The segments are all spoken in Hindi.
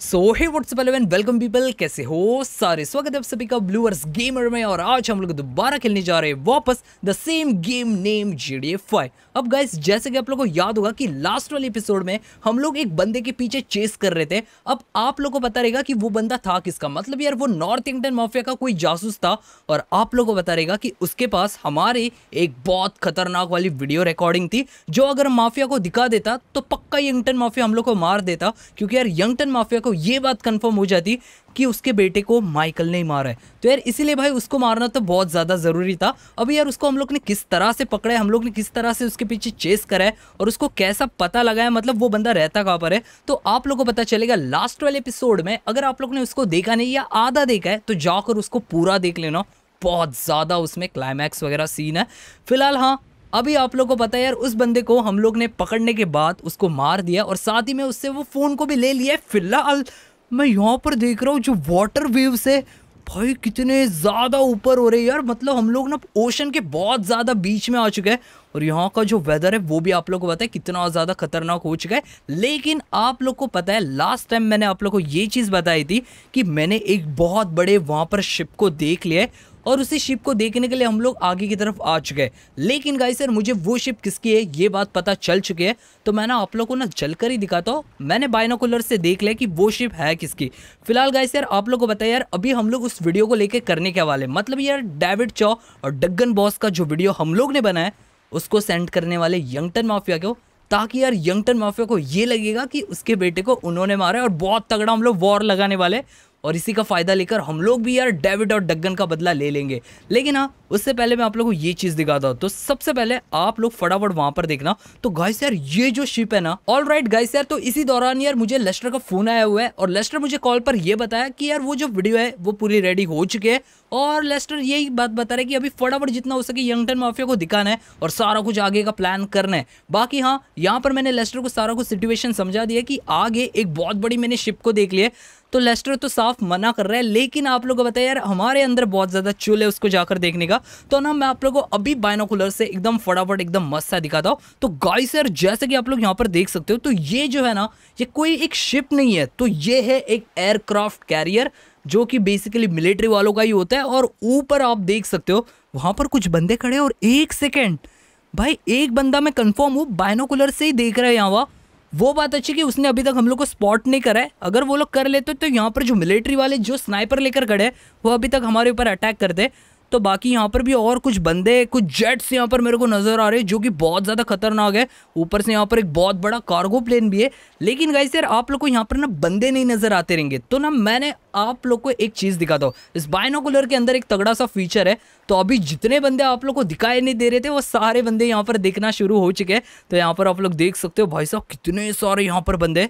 सो hey what's up eleven welcome people कैसे हो सारे स्वागत है आप सभी का ब्लूअर्स गेमर में और आज हम लोग दोबारा खेलने जा रहे हैं वापस the same game name G D F five अब गाइस जैसे कि आप लोगों को याद होगा कि लास्ट वाले एपिसोड में हम लोग एक बंदे के पीछे चेस कर रहे थे अब आप लोगों को पता रहेगा कि वो बंदा था किसका मतलब यार वो नॉर्थ इंडियन माफिया का कोई जासूस था और आप लोग को बता रहेगा कि उसके पास हमारे एक बहुत खतरनाक वाली वीडियो रिकॉर्डिंग थी जो अगर माफिया को दिखा देता तो पक्का यंगटन माफिया हम लोग को मार देता क्योंकि यार यंगटन माफिया को को तो ये बात कंफर्म हो जाती कि उसके बेटे को माइकल ने मारा है तो यार इसीलिए भाई उसको मारना तो बहुत ज़्यादा ज़रूरी था अभी यार उसको हम लोग ने किस तरह से पकड़ा है हम लोग ने किस तरह से उसके पीछे चेस करा है और उसको कैसा पता लगाया मतलब वो बंदा रहता कहाँ पर है तो आप लोग को पता चलेगा लास्ट वाले एपिसोड में अगर आप लोग ने उसको देखा नहीं या आधा देखा है तो जाकर उसको पूरा देख लेना बहुत ज़्यादा उसमें क्लाइमैक्स वगैरह सीन है फिलहाल हाँ अभी आप लोगों को पता है यार उस बंदे को हम लोग ने पकड़ने के बाद उसको मार दिया और साथ ही में उससे वो फ़ोन को भी ले लिया फिलहाल मैं यहाँ पर देख रहा हूँ जो वाटर वेव से भाई कितने ज़्यादा ऊपर हो रहे हैं यार मतलब हम लोग ना ओशन के बहुत ज़्यादा बीच में आ चुके हैं और यहाँ का जो वेदर है वो भी आप लोग को पता है कितना ज़्यादा खतरनाक हो चुका है लेकिन आप लोग को पता है लास्ट टाइम मैंने आप लोग को ये चीज़ बताई थी कि मैंने एक बहुत बड़े वहाँ पर शिप को देख लिया है और उसी शिप को देखने के लिए हम लोग आगे की तरफ आ चुके हैं लेकिन गाई सर मुझे वो शिप किसकी है ये बात पता चल चुकी है तो मैं ना आप लोग को ना जल कर ही दिखाता हूँ मैंने बायनोकुलर से देख लिया कि वो शिप है किसकी फिलहाल गाई सर आप लोग को बताया यार अभी हम लोग उस वीडियो को लेकर करने के हवाले मतलब यार डेविड चौ और डगन बॉस का जो वीडियो हम लोग ने बनाया उसको सेंड करने वाले यंगटन माफिया को ताकि यार यंगटन माफिया को ये लगेगा कि उसके बेटे को उन्होंने मारा है और बहुत तगड़ा हम लोग वॉर लगाने वाले और इसी का फ़ायदा लेकर हम लोग भी यार डेविड और डगन का बदला ले लेंगे लेकिन हाँ उससे पहले मैं आप लोगों को ये चीज़ दिखाता हूँ तो सबसे पहले आप लोग फटाफट वहां पर देखना तो गाइस यार ये जो शिप है ना ऑल राइट गाइस यार तो इसी दौरान यार मुझे लेस्टर का फ़ोन आया हुआ है और लेस्टर मुझे कॉल पर यह बताया कि यार वो जो वीडियो है वो पूरी रेडी हो चुके हैं और लेस्टर यही बात बता रहा है कि अभी फटाफट जितना हो सके यंगटन माफिया को दिखाना है और सारा कुछ आगे का प्लान करना है बाकी हाँ यहाँ पर मैंने लेस्टर को सारा कुछ सिचुएशन समझा दिया कि आगे एक बहुत बड़ी मैंने शिप को देख लिया तो लेस्टर तो साफ मना कर रहा है लेकिन आप लोगों को बताया यार हमारे अंदर बहुत ज़्यादा चुल है उसको जाकर देखने का तो ना मैं आप लोग को अभी बायनोकुलर से एकदम फटाफट एकदम मस्त सा दिखाता हूँ तो गाय सर जैसे कि आप लोग यहाँ पर देख सकते हो तो ये जो है ना ये कोई एक शिप नहीं है तो ये है एक एयरक्राफ्ट कैरियर जो कि बेसिकली मिलिट्री वालों का ही होता है और ऊपर आप देख सकते हो वहाँ पर कुछ बंदे खड़े और एक सेकेंड भाई एक बंदा मैं कंफर्म हूँ बायनोकुलर से ही देख रहा है यहाँ वहाँ वो बात अच्छी कि उसने अभी तक हम लोग को स्पॉट नहीं करा है अगर वो लोग कर लेते तो यहाँ पर जो मिलिट्री वाले जो स्नाइपर लेकर खड़े हैं वो अभी तक हमारे ऊपर अटैक करते तो बाकी यहाँ पर भी और कुछ बंदे कुछ जेट्स यहाँ पर मेरे को नज़र आ रहे हैं जो कि बहुत ज़्यादा खतरनाक है ऊपर से यहाँ पर एक बहुत बड़ा कार्गो प्लेन भी है लेकिन गाइस यार आप लोग को यहाँ पर ना बंदे नहीं नज़र आते रहेंगे तो ना मैंने आप लोग को एक चीज़ दिखाता हूँ इस बायनोकुलर के अंदर एक तगड़ा सा फीचर है तो अभी जितने बंदे आप लोग को दिखाई नहीं दे रहे थे वो सारे बंदे यहाँ पर देखना शुरू हो चुके हैं तो यहाँ पर आप लोग देख सकते हो भाई साहब कितने सारे यहाँ पर बंदे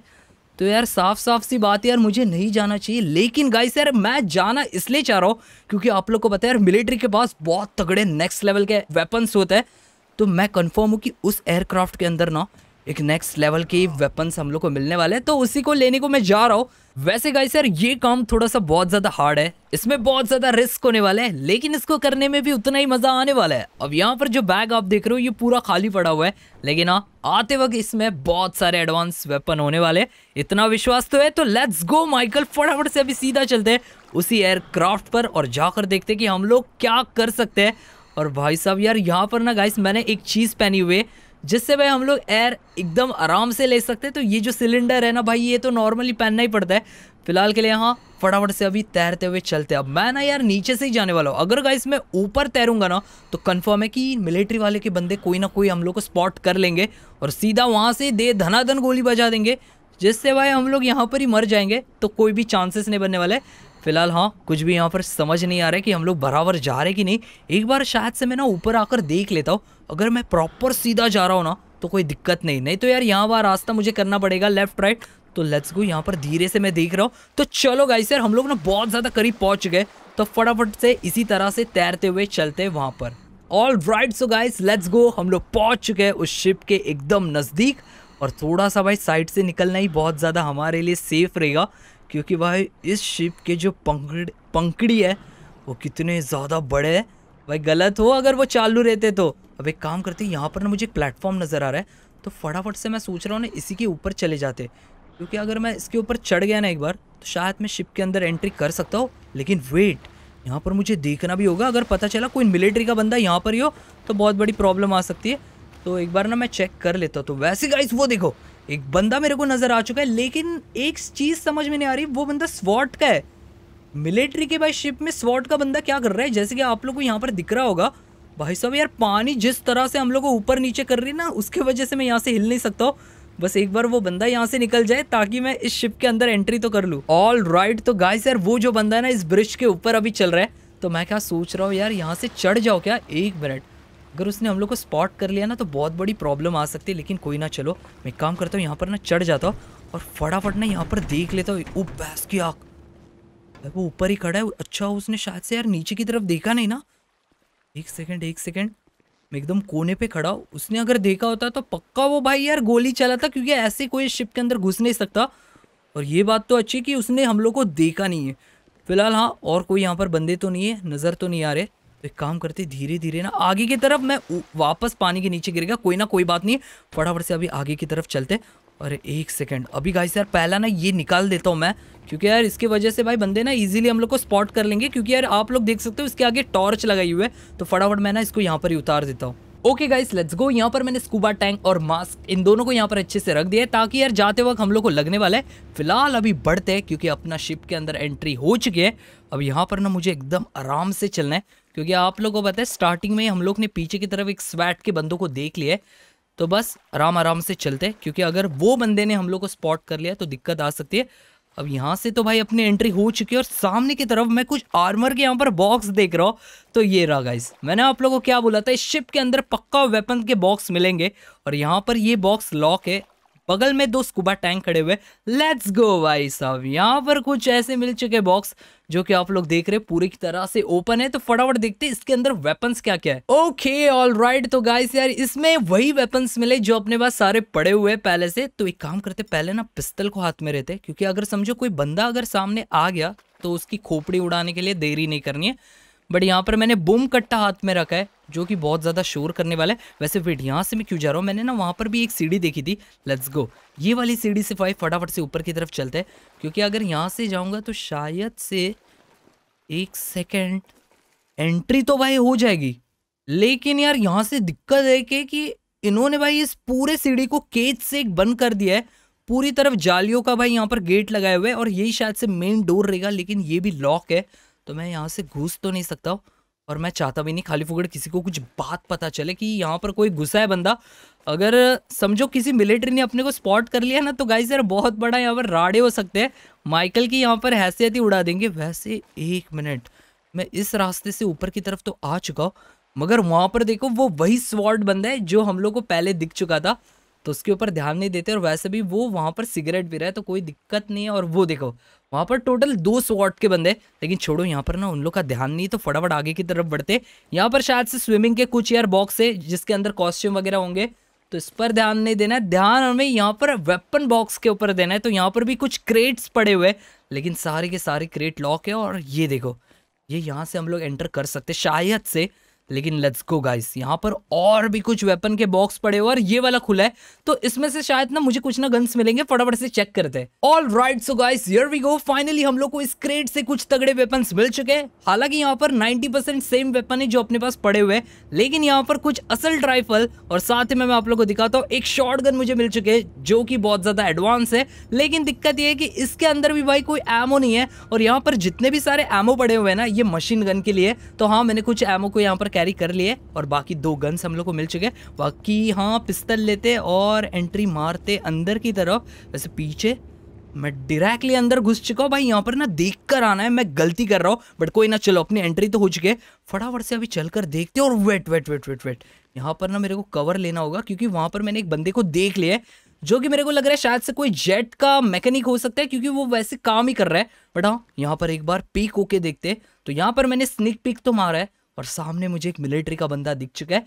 तो यार साफ साफ सी बात यार मुझे नहीं जाना चाहिए लेकिन गाइस यार मैं जाना इसलिए चाह रहा हूँ क्योंकि आप लोग को पता है यार मिलिट्री के पास बहुत तगड़े नेक्स्ट लेवल के वेपन्स होते हैं तो मैं कंफर्म हूँ कि उस एयरक्राफ्ट के अंदर ना एक नेक्स्ट लेवल के वेपन्स हम लोग को मिलने वाले हैं तो उसी को लेने को मैं जा रहा हूँ वैसे गाई सर ये काम थोड़ा सा बहुत ज़्यादा हार्ड है इसमें बहुत ज़्यादा रिस्क होने वाले हैं लेकिन इसको करने में भी उतना ही मज़ा आने वाला है अब यहाँ पर जो बैग आप देख रहे हो ये पूरा खाली पड़ा हुआ है लेकिन हाँ आते वक्त इसमें बहुत सारे एडवांस वेपन होने वाले इतना विश्वास तो है तो लेट्स गो माइकल फटाफट से अभी सीधा चलते हैं उसी एयरक्राफ्ट पर और जाकर देखते हैं कि हम लोग क्या कर सकते हैं और भाई साहब यार यहाँ पर ना गाइस मैंने एक चीज़ पहनी हुई है जिससे भाई हम लोग एयर एकदम आराम से ले सकते हैं तो ये जो सिलेंडर है ना भाई ये तो नॉर्मली पहनना ही पड़ता है फिलहाल के लिए हाँ फटाफट से अभी तैरते हुए चलते हैं अब मैं ना यार नीचे से ही जाने वाला हूँ अगर गाइस मैं ऊपर तैरूंगा ना तो कंफर्म है कि मिलिट्री वाले के बंदे कोई ना कोई हम लोग को स्पॉट कर लेंगे और सीधा वहाँ से दे धनाधन गोली बजा देंगे जिससे भाई हम लोग यहाँ पर ही मर जाएंगे तो कोई भी चांसेस नहीं बनने वाले फिलहाल हाँ कुछ भी यहाँ पर समझ नहीं आ रहा है कि हम लोग बराबर जा रहे कि नहीं एक बार शायद से मैं ना ऊपर आकर देख लेता हूँ अगर मैं प्रॉपर सीधा जा रहा हूँ ना तो कोई दिक्कत नहीं नहीं तो यार यहाँ वहाँ रास्ता मुझे करना पड़ेगा लेफ्ट राइट तो लेट्स गो यहाँ पर धीरे से मैं देख रहा हूँ तो चलो गाई यार हम लोग ना बहुत ज़्यादा करीब पहुँच गए तो फटाफट से इसी तरह से तैरते हुए चलते वहाँ पर all right so guys let's go हम लोग पहुँच चुके हैं उस शिप के एकदम नज़दीक और थोड़ा सा भाई साइड से निकलना ही बहुत ज़्यादा हमारे लिए सेफ रहेगा क्योंकि भाई इस शिप के जो पंखड़ पंखड़ी है वो कितने ज़्यादा बड़े है भाई गलत हो अगर वो चालू रहते तो अब एक काम करते यहाँ पर ना मुझे एक प्लेटफॉर्म नज़र आ रहा है तो फटाफट से मैं सोच रहा हूँ ना इसी के ऊपर चले जाते क्योंकि अगर मैं इसके ऊपर चढ़ गया ना एक बार तो शायद मैं शिप के अंदर एंट्री कर सकता हूँ लेकिन वेट यहाँ पर मुझे देखना भी होगा अगर पता चला कोई मिलिट्री का बंदा यहाँ पर ही हो तो बहुत बड़ी प्रॉब्लम आ सकती है तो एक बार ना मैं चेक कर लेता तो वैसे गाइस वो देखो एक बंदा मेरे को नज़र आ चुका है लेकिन एक चीज़ समझ में नहीं आ रही वो बंदा स्वॉट का है मिलिट्री के भाई शिप में स्वॉट का बंदा क्या कर रहा है जैसे कि आप लोग को यहाँ पर दिख रहा होगा भाई साहब यार पानी जिस तरह से हम लोग को ऊपर नीचे कर रही है ना उसके वजह से मैं यहाँ से हिल नहीं सकता हूँ बस एक बार वो बंदा यहाँ से निकल जाए ताकि मैं इस शिप के अंदर एंट्री तो कर लूँ ऑल राइट तो गाय यार वो जो बंदा है ना इस ब्रिज के ऊपर अभी चल रहा है तो मैं क्या सोच रहा हूँ यार यहाँ से चढ़ जाओ क्या एक मिनट अगर उसने हम लोग को स्पॉट कर लिया ना तो बहुत बड़ी प्रॉब्लम आ सकती है लेकिन कोई ना चलो मैं काम करता हूँ यहाँ पर ना चढ़ जाता हूँ और फटाफट ना यहाँ पर देख लेता हूँ ऊप भैंस की आँख वो ऊपर ही खड़ा है अच्छा उसने शायद से यार नीचे की तरफ देखा नहीं ना एक सेकेंड एक सेकेंड मैं एकदम कोने पे खड़ा हूँ उसने अगर देखा होता तो पक्का वो भाई यार गोली चलाता क्योंकि ऐसे कोई शिप के अंदर घुस नहीं सकता और ये बात तो अच्छी कि उसने हम लोग को देखा नहीं है फिलहाल हाँ और कोई यहाँ पर बंदे तो नहीं है नज़र तो नहीं आ रहे तो एक काम करते धीरे धीरे ना आगे की तरफ मैं वापस पानी के नीचे गिर गया कोई ना कोई बात नहीं फटाफट से अभी आगे की तरफ चलते अरे एक सेकंड अभी गाइस यार पहला ना ये निकाल देता हूँ मैं क्योंकि यार इसके वजह से भाई बंदे ना इजीली हम लोग को स्पॉट कर लेंगे क्योंकि यार आप लोग देख सकते हो इसके आगे टॉर्च लगाई हुई है तो फटाफट मैं ना इसको यहाँ पर ही उतार देता हूँ ओके गाइस लेट्स गो यहाँ पर मैंने स्कूबा टैंक और मास्क इन दोनों को यहाँ पर अच्छे से रख दिया है ताकि यार जाते वक्त हम लोग को लगने वाला है फिलहाल अभी बढ़ते हैं क्योंकि अपना शिप के अंदर एंट्री हो चुकी है अब यहाँ पर ना मुझे एकदम आराम से चलना है क्योंकि आप लोग को पता है स्टार्टिंग में हम लोग ने पीछे की तरफ एक स्वैट के बंदों को देख लिया है तो बस आराम आराम से चलते क्योंकि अगर वो बंदे ने हम लोग को स्पॉट कर लिया तो दिक्कत आ सकती है अब यहाँ से तो भाई अपनी एंट्री हो चुकी है और सामने की तरफ मैं कुछ आर्मर के यहाँ पर बॉक्स देख रहा हूँ तो ये रहा गाइस मैंने आप लोगों को क्या बोला था इस शिप के अंदर पक्का वेपन के बॉक्स मिलेंगे और यहाँ पर ये बॉक्स लॉक है बगल में दो स्कूबा टैंक खड़े हुए लेट्स गो भाई साहब यहाँ पर कुछ ऐसे मिल चुके बॉक्स जो कि आप लोग देख रहे हैं पूरी की तरह से ओपन है तो फटाफट देखते हैं इसके अंदर वेपन्स क्या क्या है ओके ऑल राइट तो गाइस यार इसमें वही वेपन्स मिले जो अपने पास सारे पड़े हुए हैं पहले से तो एक काम करते पहले ना पिस्तल को हाथ में रहते क्योंकि अगर समझो कोई बंदा अगर सामने आ गया तो उसकी खोपड़ी उड़ाने के लिए देरी नहीं करनी है बट यहाँ पर मैंने बूम कट्टा हाथ में रखा है जो कि बहुत ज़्यादा शोर करने वाला है वैसे वेट यहाँ से मैं क्यों जा रहा हूँ मैंने ना वहाँ पर भी एक सीढ़ी देखी थी लेट्स गो ये वाली सीढ़ी से भाई फटाफट से ऊपर की तरफ चलते हैं क्योंकि अगर यहाँ से जाऊँगा तो शायद से एक सेकेंड एंट्री तो भाई हो जाएगी लेकिन यार यहाँ से दिक्कत है कि, कि इन्होंने भाई इस पूरे सीढ़ी को केज से एक बंद कर दिया है पूरी तरफ जालियों का भाई यहाँ पर गेट लगाए हुए है और यही शायद से मेन डोर रहेगा लेकिन ये भी लॉक है तो मैं यहाँ से घुस तो नहीं सकता हूँ और मैं चाहता भी नहीं खाली फुकड़ किसी को कुछ बात पता चले कि यहाँ पर कोई घुसा है बंदा अगर समझो किसी मिलिट्री ने अपने को स्पॉट कर लिया ना तो गाई सर बहुत बड़ा यहाँ पर राड़े हो सकते हैं माइकल की यहाँ पर हैसियत ही उड़ा देंगे वैसे एक मिनट मैं इस रास्ते से ऊपर की तरफ तो आ चुका हूँ मगर वहाँ पर देखो वो वही स्वॉर्ड बंदा है जो हम लोग को पहले दिख चुका था तो उसके ऊपर ध्यान नहीं देते और वैसे भी वो वहाँ पर सिगरेट पी रहा है तो कोई दिक्कत नहीं है और वो देखो वहाँ पर टोटल दो स्वाट के बंदे लेकिन छोड़ो यहाँ पर ना उन लोग का ध्यान नहीं तो फटाफट आगे की तरफ बढ़ते यहाँ पर शायद से स्विमिंग के कुछ यार बॉक्स है जिसके अंदर कॉस्ट्यूम वगैरह होंगे तो इस पर ध्यान नहीं देना है ध्यान हमें यहाँ पर वेपन बॉक्स के ऊपर देना है तो यहाँ पर भी कुछ क्रेट्स पड़े हुए लेकिन सारे के सारे क्रेट लॉक है और ये देखो ये यहाँ से हम लोग एंटर कर सकते शायद से लेकिन लेट्स गो गाइस यहाँ पर और भी कुछ वेपन के बॉक्स पड़े हुए और ये वाला खुला है तो इसमें से शायद ना मुझे कुछ ना गन्स मिलेंगे फटाफट से चेक करते all right so guys here we go finally हम लोग को इस क्रेट से कुछ तगड़े वेपन मिल चुके हैं हालांकि यहाँ पर 90% सेम वेपन है जो अपने पास पड़े हुए हैं लेकिन यहाँ पर कुछ असल ट्राइफल और साथ ही मैं आप लोग को दिखाता हूँ एक शॉर्ट मुझे मिल चुके हैं जो कि बहुत ज्यादा एडवांस है लेकिन दिक्कत यह है कि इसके अंदर भी भाई कोई एमो नहीं है और यहाँ पर जितने भी सारे एमो पड़े हुए हैं ना ये मशीन गन के लिए तो हाँ मैंने कुछ एमो को यहाँ पर कैरी कर लिए और बाकी दो गन्स हम लोग को मिल चुके बाकी हाँ पिस्तल लेते और एंट्री मारते अंदर की तरफ वैसे पीछे मैं डायरेक्टली अंदर घुस चुका हूँ भाई यहाँ पर ना देख कर आना है मैं गलती कर रहा हूँ बट कोई ना चलो अपनी एंट्री तो हो चुकी है फटाफट से अभी चल कर देखते और wait wait wait wait wait यहाँ पर ना मेरे को कवर लेना होगा क्योंकि वहाँ पर मैंने एक बंदे को देख लिया है जो कि मेरे को लग रहा है शायद से कोई जेट का मैकेनिक हो सकता है क्योंकि वो वैसे काम ही कर रहा है बट हाँ यहाँ पर एक बार पीक होके देखते तो यहाँ पर मैंने स्निक पिक तो मारा है और सामने मुझे एक मिलिट्री का बंदा दिख चुका है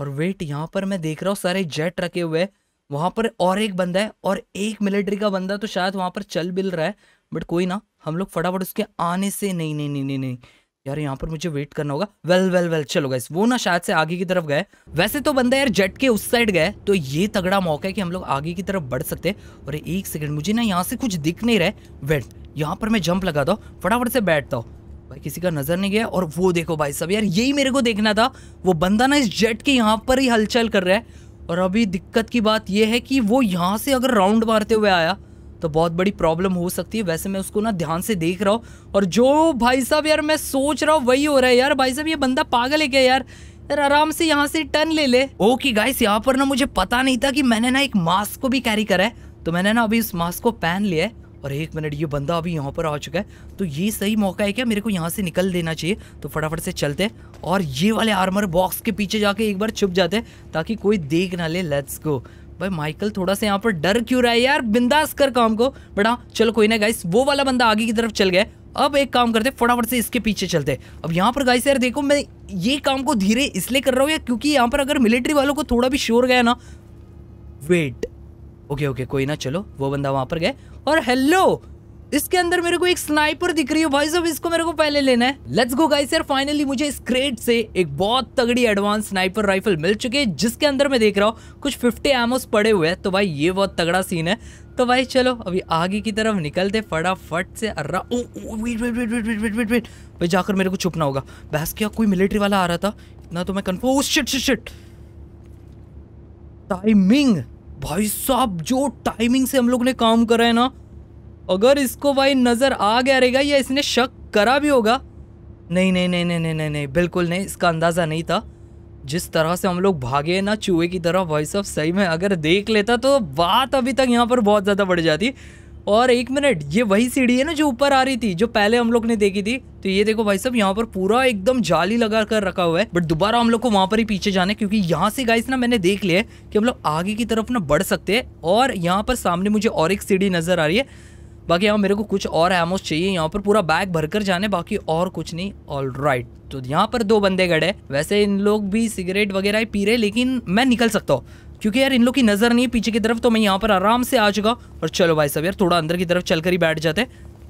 और वेट यहाँ पर मैं देख रहा हूँ सारे जेट रखे हुए हैं वहाँ पर और एक बंदा है और एक मिलिट्री का बंदा तो शायद वहाँ पर चल बिल रहा है बट कोई ना हम लोग फटाफट उसके आने से नहीं नहीं नहीं नहीं नहीं यार यहाँ पर मुझे वेट करना होगा वेल वेल वेल चलो गए वो ना शायद से आगे की तरफ गए वैसे तो बंदा यार जेट के उस साइड गए तो ये तगड़ा मौका है कि हम लोग आगे की तरफ बढ़ सकते और एक सेकंड मुझे ना यहाँ से कुछ दिख नहीं रहा है वेट यहाँ पर मैं जंप लगा हूँ फटाफट से बैठता हूँ भाई किसी का नजर नहीं गया और वो देखो भाई साहब यार यही मेरे को देखना था वो बंदा ना इस जेट के यहाँ पर ही हलचल कर रहा है और अभी दिक्कत की बात यह है कि वो यहाँ से अगर राउंड मारते हुए आया तो बहुत बड़ी प्रॉब्लम हो सकती है वैसे मैं उसको ना ध्यान से देख रहा हूँ और जो भाई साहब यार मैं सोच रहा हूँ वही हो रहा है यार भाई साहब ये बंदा पागल है क्या यार यार आराम से यहाँ से टर्न ले ले ओके गाइस यहाँ पर ना मुझे पता नहीं था कि मैंने ना एक मास्क को भी कैरी करा है तो मैंने ना अभी उस मास्क को पहन लिया है और एक मिनट ये बंदा अभी यहाँ पर आ चुका है तो ये सही मौका है क्या मेरे को यहाँ से निकल देना चाहिए तो फटाफट से चलते और ये वाले आर्मर बॉक्स के पीछे जाके एक बार छुप जाते ताकि कोई देख ना ले लेट्स गो भाई माइकल थोड़ा सा यहाँ पर डर क्यों रहा है यार बिंदास कर काम को बट हाँ चलो कोई ना गाइस वो वाला बंदा आगे की तरफ चल गया अब एक काम करते फटाफट से इसके पीछे चलते अब यहाँ पर गाइस यार देखो मैं ये काम को धीरे इसलिए कर रहा हूँ यार क्योंकि यहाँ पर अगर मिलिट्री वालों को थोड़ा भी शोर गया ना वेट ओके ओके कोई ना चलो वो बंदा वहां पर गए और हेलो इसके अंदर मेरे को एक स्नाइपर दिख रही है भाई साहब इसको मेरे को पहले लेना है लेट्स गो गाइस यार फाइनली मुझे इस क्रेट से एक बहुत तगड़ी एडवांस स्नाइपर राइफल मिल चुकी है जिसके अंदर मैं देख रहा हूँ कुछ 50 एमोस पड़े हुए हैं तो भाई ये बहुत तगड़ा सीन है तो भाई चलो अभी आगे की तरफ निकलते फटाफट से अर्रा ओ वेट भाई जाकर मेरे को छुपना होगा बहस क्या कोई मिलिट्री वाला आ रहा था इतना तो मैं confirm shit shit shit timing भाई साहब जो टाइमिंग से हम लोग ने काम करा है ना अगर इसको भाई नज़र आ गया रहेगा या इसने शक करा भी होगा नहीं नहीं नहीं नहीं नहीं नहीं नहीं बिल्कुल नहीं इसका अंदाज़ा नहीं था जिस तरह से हम लोग भागे ना चूहे की तरह भाई साहब सही में अगर देख लेता तो बात अभी तक यहाँ पर बहुत ज़्यादा बढ़ जाती और एक मिनट ये वही सीढ़ी है ना जो ऊपर आ रही थी जो पहले हम लोग ने देखी थी तो ये देखो भाई साहब यहाँ पर पूरा एकदम जाली लगा कर रखा हुआ है बट दोबारा हम लोग को वहां पर ही पीछे जाने क्योंकि यहाँ से गाइस ना मैंने देख लिया कि हम लोग आगे की तरफ ना बढ़ सकते हैं और यहाँ पर सामने मुझे और एक सीढ़ी नजर आ रही है बाकी यहाँ मेरे को कुछ और एमोस चाहिए यहाँ पर पूरा बैग भरकर जाने बाकी और कुछ नहीं ऑल राइट तो यहाँ पर दो बंदे गड़े वैसे इन लोग भी सिगरेट वगैरह ही पी रहे लेकिन मैं निकल सकता हूँ क्योंकि यार इन लोग की नज़र नहीं है पीछे की तरफ तो मैं यहाँ पर आराम से आ चुका और चलो भाई साहब यार थोड़ा अंदर की तरफ चल ही बैठ जाते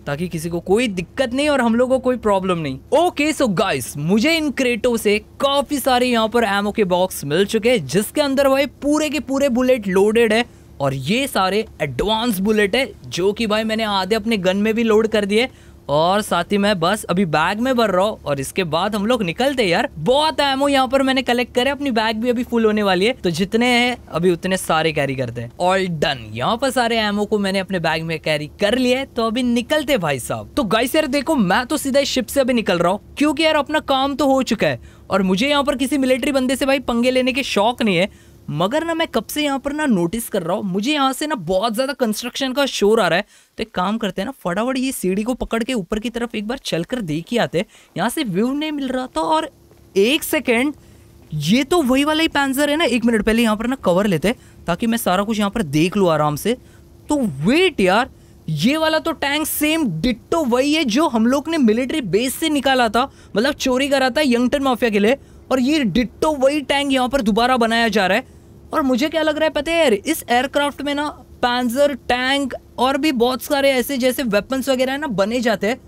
ताकि किसी को कोई दिक्कत नहीं और हम लोग को कोई प्रॉब्लम नहीं ओके सो गाइस मुझे इन क्रेटों से काफ़ी सारे यहाँ पर एमओ के बॉक्स मिल चुके हैं जिसके अंदर भाई पूरे के पूरे बुलेट लोडेड है और ये सारे एडवांस बुलेट है जो कि भाई मैंने आधे अपने गन में भी लोड कर दिए और साथ ही मैं बस अभी बैग में भर रहा हूँ और इसके बाद हम लोग निकलते यार बहुत एमओ यहाँ पर मैंने कलेक्ट करे अपनी बैग भी अभी फुल होने वाली है तो जितने हैं अभी उतने सारे कैरी करते हैं ऑल डन यहाँ पर सारे एमओ को मैंने अपने बैग में कैरी कर लिया है तो अभी निकलते भाई साहब तो गाइस यार देखो मैं तो सीधा शिप से अभी निकल रहा हूँ क्योंकि यार अपना काम तो हो चुका है और मुझे यहाँ पर किसी मिलिट्री बंदे से भाई पंगे लेने के शौक नहीं है मगर ना मैं कब से यहाँ पर ना नोटिस कर रहा हूँ मुझे यहाँ से ना बहुत ज़्यादा कंस्ट्रक्शन का शोर आ रहा है तो एक काम करते हैं ना फटाफट ये सीढ़ी को पकड़ के ऊपर की तरफ एक बार चल कर देख ही आते यहाँ से व्यू नहीं मिल रहा था और एक सेकेंड ये तो वही वाला ही पैंसर है ना एक मिनट पहले यहाँ पर ना कवर लेते ताकि मैं सारा कुछ यहाँ पर देख लूँ आराम से तो वेट यार ये वाला तो टैंक सेम डिट्टो वही है जो हम लोग ने मिलिट्री बेस से निकाला था मतलब चोरी करा था यंगटन माफिया के लिए और ये डिट्टो वही टैंक यहाँ पर दोबारा बनाया जा रहा है और मुझे क्या लग रहा है पता है यार इस एयरक्राफ्ट में ना पैंजर टैंक और भी बहुत सारे ऐसे जैसे वेपन्स वगैरह ना बने जाते हैं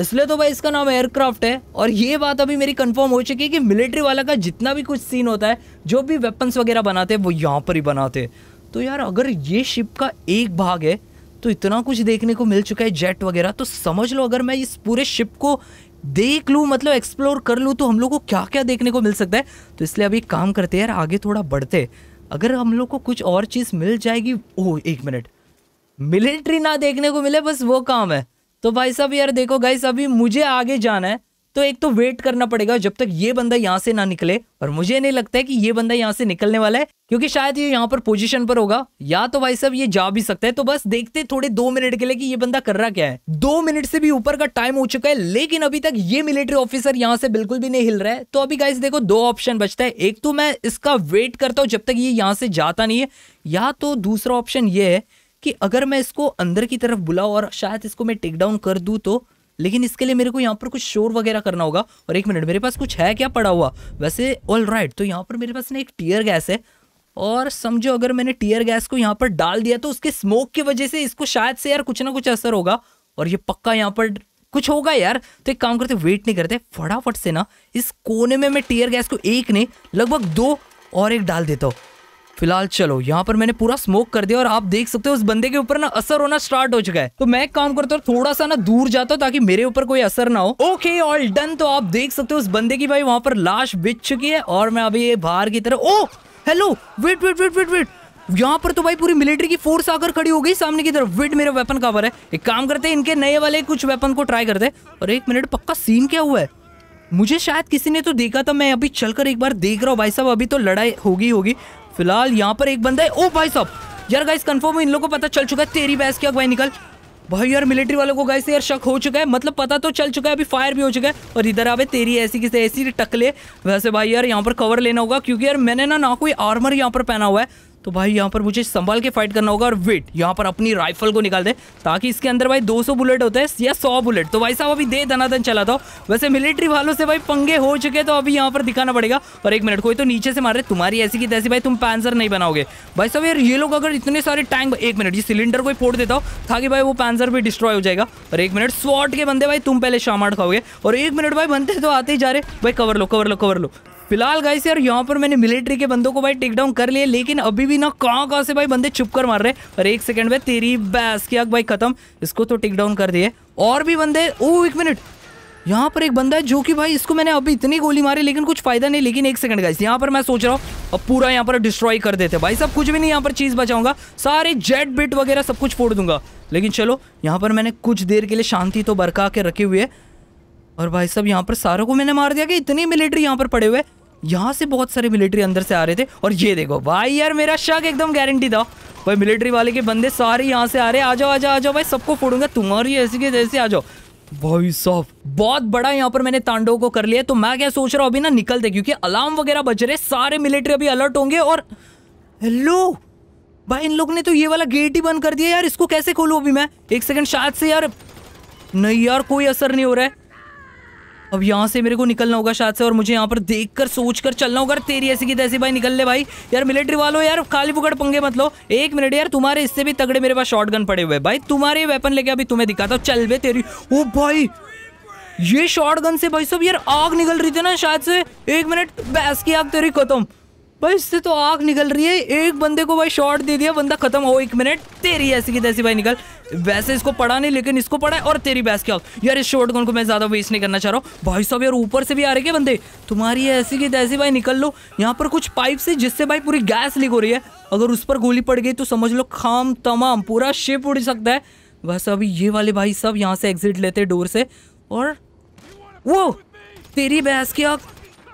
इसलिए तो भाई इसका नाम एयरक्राफ्ट है और ये बात अभी मेरी कंफर्म हो चुकी है कि मिलिट्री वाला का जितना भी कुछ सीन होता है जो भी वेपन्स वगैरह बनाते हैं वो यहाँ पर ही बनाते हैं तो यार अगर ये शिप का एक भाग है तो इतना कुछ देखने को मिल चुका है जेट वगैरह तो समझ लो अगर मैं इस पूरे शिप को देख लूँ मतलब एक्सप्लोर कर लूँ तो हम लोग को क्या क्या देखने को मिल सकता है तो इसलिए अभी काम करते हैं यार आगे थोड़ा बढ़ते अगर हम लोग को कुछ और चीज़ मिल जाएगी ओ एक मिनट मिलिट्री ना देखने को मिले बस वो काम है तो भाई साहब यार देखो गाइस अभी मुझे आगे जाना है तो एक तो वेट करना पड़ेगा जब तक ये बंदा यहाँ से ना निकले और मुझे नहीं लगता है कि ये बंदा यहाँ से निकलने वाला है क्योंकि शायद ये यहाँ पर पोजीशन पर होगा या तो भाई साहब ये जा भी सकता है तो बस देखते थोड़े दो मिनट के लिए कि ये बंदा कर रहा क्या है दो मिनट से भी ऊपर का टाइम हो चुका है लेकिन अभी तक ये मिलिट्री ऑफिसर यहाँ से बिल्कुल भी नहीं हिल रहा है तो अभी गाइस देखो दो ऑप्शन बचता है एक तो मैं इसका वेट करता हूँ जब तक ये यहाँ से जाता नहीं है या तो दूसरा ऑप्शन ये है कि अगर मैं इसको अंदर की तरफ बुलाऊ और शायद इसको मैं टेक डाउन कर दू तो लेकिन इसके लिए मेरे को यहाँ पर कुछ शोर वगैरह करना होगा और एक मिनट मेरे पास कुछ है क्या पड़ा हुआ वैसे ऑल राइट तो यहाँ पर मेरे पास ना एक टीयर गैस है और समझो अगर मैंने टीयर गैस को यहाँ पर डाल दिया तो उसके स्मोक की वजह से इसको शायद से यार कुछ ना कुछ असर होगा और ये पक्का यहाँ पर कुछ होगा यार तो एक काम करते वेट नहीं करते फटाफट से ना इस कोने में मैं टीयर गैस को एक नहीं लगभग दो और एक डाल देता हूँ फिलहाल चलो यहाँ पर मैंने पूरा स्मोक कर दिया और आप देख सकते हो उस बंदे के ऊपर ना असर होना स्टार्ट हो चुका है तो मैं काम करता हूँ थोड़ा सा ना दूर जाता हूँ ताकि मेरे ऊपर कोई असर ना हो ओके ऑल डन तो आप देख सकते हो उस बंदे की भाई वहाँ पर लाश बिच चुकी है और मैं अभी बाहर की तरफ oh hello wait wait wait wait wait यहाँ पर तो भाई पूरी मिलिट्री की फोर्स आकर खड़ी हो गई सामने की तरफ विट मेरा वेपन कवर है एक काम करते हैं इनके नए वाले कुछ वेपन को ट्राई करते हैं और एक मिनट पक्का सीन क्या हुआ है मुझे शायद किसी ने तो देखा था मैं अभी चलकर एक बार देख रहा हूँ भाई साहब अभी तो लड़ाई होगी होगी फिलहाल यहाँ पर एक बंदा है ओ भाई साहब यार गाइस कंफर्म इन लोगों को पता चल चुका है तेरी बहस क्या भाई निकल भाई यार मिलिट्री वालों को गाइस यार शक हो चुका है मतलब पता तो चल चुका है अभी फायर भी हो चुका है और इधर आवे तेरी ऐसी किसी ऐसी टकले वैसे भाई यार यहाँ पर कवर लेना होगा क्योंकि यार मैंने ना ना कोई आर्मर यहाँ पर पहना हुआ है तो भाई यहाँ पर मुझे संभाल के फाइट करना होगा और वेट यहाँ पर अपनी राइफल को निकाल दे ताकि इसके अंदर भाई 200 बुलेट होते हैं या 100 बुलेट तो भाई साहब अभी दे धनाधन चला था वैसे मिलिट्री वालों से भाई पंगे हो चुके तो अभी यहाँ पर दिखाना पड़ेगा और एक मिनट कोई तो नीचे से मार रहे तुम्हारी ऐसी की तैसी भाई तुम पैंसर नहीं बनाओगे भाई साहब यार ये लोग अगर इतने सारे टैंक एक मिनट ये सिलेंडर को फोड़ देता हो ताकि भाई वो पैंसर भी डिस्ट्रॉय हो जाएगा और एक मिनट स्वाट के बंदे भाई तुम पहले शामाट खाओगे और एक मिनट भाई बनते तो आते ही जा रहे भाई कवर लो कवर लो कवर लो फिलहाल गाइस यार यहाँ पर मैंने मिलिट्री के बंदों को भाई टेक डाउन कर लिया लेकिन अभी भी ना कहाँ कहाँ से भाई बंदे छुप कर मार रहे और एक सेकंड में तेरी बैस की आग भाई खत्म इसको तो टेक डाउन कर दिए और भी बंदे ओ एक मिनट यहाँ पर एक बंदा है जो कि भाई इसको मैंने अभी इतनी गोली मारी लेकिन कुछ फायदा नहीं लेकिन एक सेकंड गाइस यहाँ पर मैं सोच रहा हूँ अब पूरा यहाँ पर डिस्ट्रॉय कर देते भाई सब कुछ भी नहीं यहाँ पर चीज बचाऊंगा सारे जेट बिट वगैरह सब कुछ फोड़ दूंगा लेकिन चलो यहाँ पर मैंने कुछ देर के लिए शांति तो बरका के रखे हुए है और भाई सब यहाँ पर सारों को मैंने मार दिया कि इतनी मिलिट्री यहाँ पर पड़े हुए यहाँ से बहुत सारे मिलिट्री अंदर से आ रहे थे और ये देखो भाई यार मेरा शक एकदम गारंटी था भाई मिलिट्री वाले के बंदे सारे यहाँ से आ रहे आ जाओ आ जाओ आ जाओ भाई सबको फोड़ूंगा तुम्हारी ऐसी जैसे आ जाओ भाई साहब बहुत बड़ा यहाँ पर मैंने तांडव को कर लिया तो मैं क्या सोच रहा हूँ अभी ना निकलते क्योंकि अलार्म वगैरह बज रहे सारे मिलिट्री अभी अलर्ट होंगे और हेलो भाई इन लोग ने तो ये वाला गेट ही बंद कर दिया यार इसको कैसे खोलूँ अभी मैं एक सेकंड शायद से यार नहीं यार कोई असर नहीं हो रहा है अब यहाँ से मेरे को निकलना होगा शायद से और मुझे यहाँ पर देख कर सोच कर चलना होगा तेरी ऐसी की तैसी भाई निकल ले भाई यार मिलिट्री वालों यार खाली फुकड़ पंगे मतलब एक मिनट यार तुम्हारे इससे भी तगड़े मेरे पास शॉर्ट गन पड़े हुए भाई तुम्हारे वेपन लेके अभी तुम्हें दिखाता हूँ चल बे तेरी ओ भाई ये शॉर्ट गन से भाई सब यार आग निकल रही थी ना शायद से एक मिनट बैस की आग तेरी खत्म भाई इससे तो आग निकल रही है एक बंदे को भाई शॉट दे दिया बंदा खत्म हो एक मिनट तेरी ऐसी की तैसी भाई निकल वैसे इसको पढ़ा नहीं लेकिन इसको पढ़ा है और तेरी बैस क्या यार इस शॉट गन को मैं ज्यादा वेस्ट नहीं करना चाह रहा हूँ भाई साहब यार ऊपर से भी आ रहे क्या बंदे तुम्हारी ऐसी की तैसी भाई निकल लो यहाँ पर कुछ पाइप से जिससे भाई पूरी गैस लीक हो रही है अगर उस पर गोली पड़ गई तो समझ लो खाम तमाम पूरा शिप उड़ सकता है बस अभी ये वाले भाई सब यहाँ से एग्जिट लेते डोर से और वो तेरी बहस की आग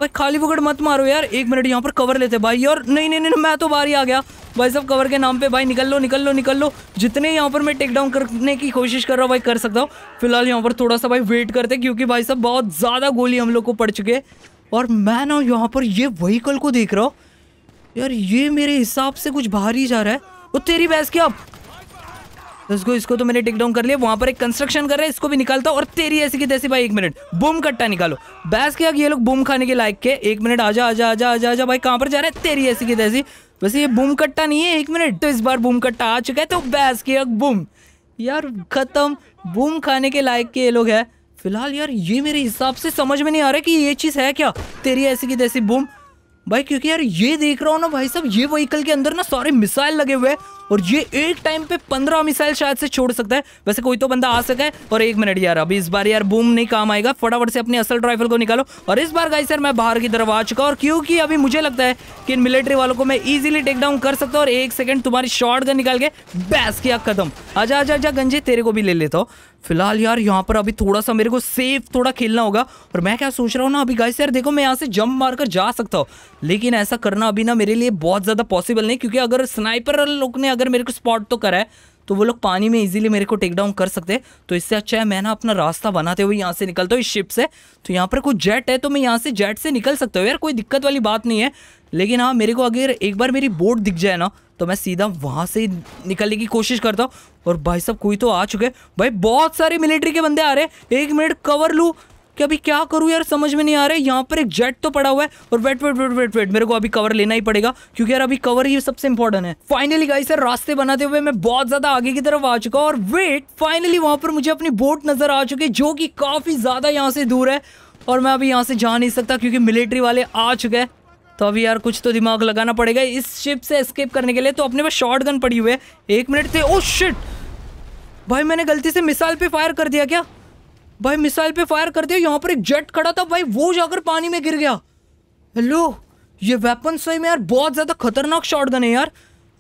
भाई खाली पकड़ मत मारो यार एक मिनट यहाँ पर कवर लेते भाई और नहीं नहीं नहीं मैं तो बाहर ही आ गया भाई सब कवर के नाम पे भाई निकल लो निकल लो निकल लो जितने यहाँ पर मैं टेक डाउन करने की कोशिश कर रहा हूँ भाई कर सकता हूँ फिलहाल यहाँ पर थोड़ा सा भाई वेट करते क्योंकि भाई सब बहुत ज़्यादा गोली हम लोग को पड़ चुके और मैं ना यहाँ पर ये वहीकल को देख रहा हूँ यार ये मेरे हिसाब से कुछ बाहर ही जा रहा है वो तेरी बहस क्या अब उसको तो इसको तो मैंने टेक डाउन कर लिया वहां पर एक कंस्ट्रक्शन कर रहा है इसको भी निकालता और तेरी ऐसी की तैसी भाई एक मिनट बुम कट्टा निकालो बैस के ये लोग बुम खाने के लायक के एक मिनट आजा आजा आजा आजा आजा भाई कहाँ पर जा रहा है तेरी ऐसी की तैसी वैसे ये बुम कट्टा नहीं है एक मिनट तो इस बार बुम कट्टा आ चुका है तो बैस के बुम यार खत्म बुम खाने के लायक के ये लोग है फिलहाल यार ये मेरे हिसाब से समझ में नहीं आ रहा कि ये चीज़ है क्या तेरी ऐसी की तैसी बुम भाई क्योंकि यार ये देख रहा हूँ ना भाई साहब ये व्हीकल के अंदर ना सारे मिसाइल लगे हुए हैं और ये एक टाइम पे पंद्रह मिसाइल शायद से छोड़ सकता है वैसे कोई तो बंदा आ सका और एक मिनट यार अभी इस बार यार बूम नहीं काम आएगा फटाफट से अपने असल राइफल को निकालो और इस बार गाई सर मैं बाहर की तरफ आ चुका और क्योंकि अभी मुझे लगता है कि इन मिलिट्री वालों को मैं इजिली टेक डाउन कर सकता हूँ और एक सेकंड तुम्हारी शॉर्ट गन निकाल के बैस किया खत्म आजा आजा आजा गंजे तेरे को भी ले लेता हूँ फिलहाल यार यहाँ पर अभी थोड़ा सा मेरे को सेफ थोड़ा खेलना होगा और मैं क्या सोच रहा हूँ ना अभी गाइस यार देखो मैं यहाँ से जंप मारकर जा सकता हूँ लेकिन ऐसा करना अभी ना मेरे लिए बहुत ज़्यादा पॉसिबल नहीं क्योंकि अगर स्नाइपर लोग ने अगर मेरे को स्पॉट तो करा है तो वो लोग पानी में इजीली मेरे को टेक डाउन कर सकते हैं तो इससे अच्छा है मैं ना अपना रास्ता बनाते हुए यहाँ से निकलता हूँ इस शिप से तो यहाँ पर कोई जेट है तो मैं यहाँ से जेट से निकल सकता हूँ यार कोई दिक्कत वाली बात नहीं है लेकिन हाँ मेरे को अगर एक बार मेरी बोट दिख जाए ना तो मैं सीधा वहाँ से निकलने की कोशिश करता हूँ और भाई साहब कोई तो आ चुके भाई बहुत सारे मिलिट्री के बंदे आ रहे हैं एक मिनट कवर लूँ कि अभी क्या करूँ यार समझ में नहीं आ रहा है यहाँ पर एक जेट तो पड़ा हुआ है और wait wait wait wait wait मेरे को अभी कवर लेना ही पड़ेगा क्योंकि यार अभी कवर ही सबसे इंपॉर्टेंट है फाइनली गाई सर रास्ते बनाते हुए मैं बहुत ज्यादा आगे की तरफ आ चुका और वेट फाइनली वहां पर मुझे अपनी बोट नजर आ चुकी जो कि काफी ज्यादा यहाँ से दूर है और मैं अभी यहाँ से जा नहीं सकता क्योंकि मिलिट्री वाले आ चुके हैं तो अभी यार कुछ तो दिमाग लगाना पड़ेगा इस शिप से एस्केप करने के लिए तो अपने पास शॉर्ट गन पड़ी हुई है एक मिनट से ओ शिट भाई मैंने गलती से मिसाइल पे फायर कर दिया क्या भाई मिसाइल पे फायर कर दिया यहाँ पर एक जेट खड़ा था भाई वो जाकर पानी में गिर गया हेलो ये वेपन सही में यार बहुत ज़्यादा खतरनाक शॉट गन है यार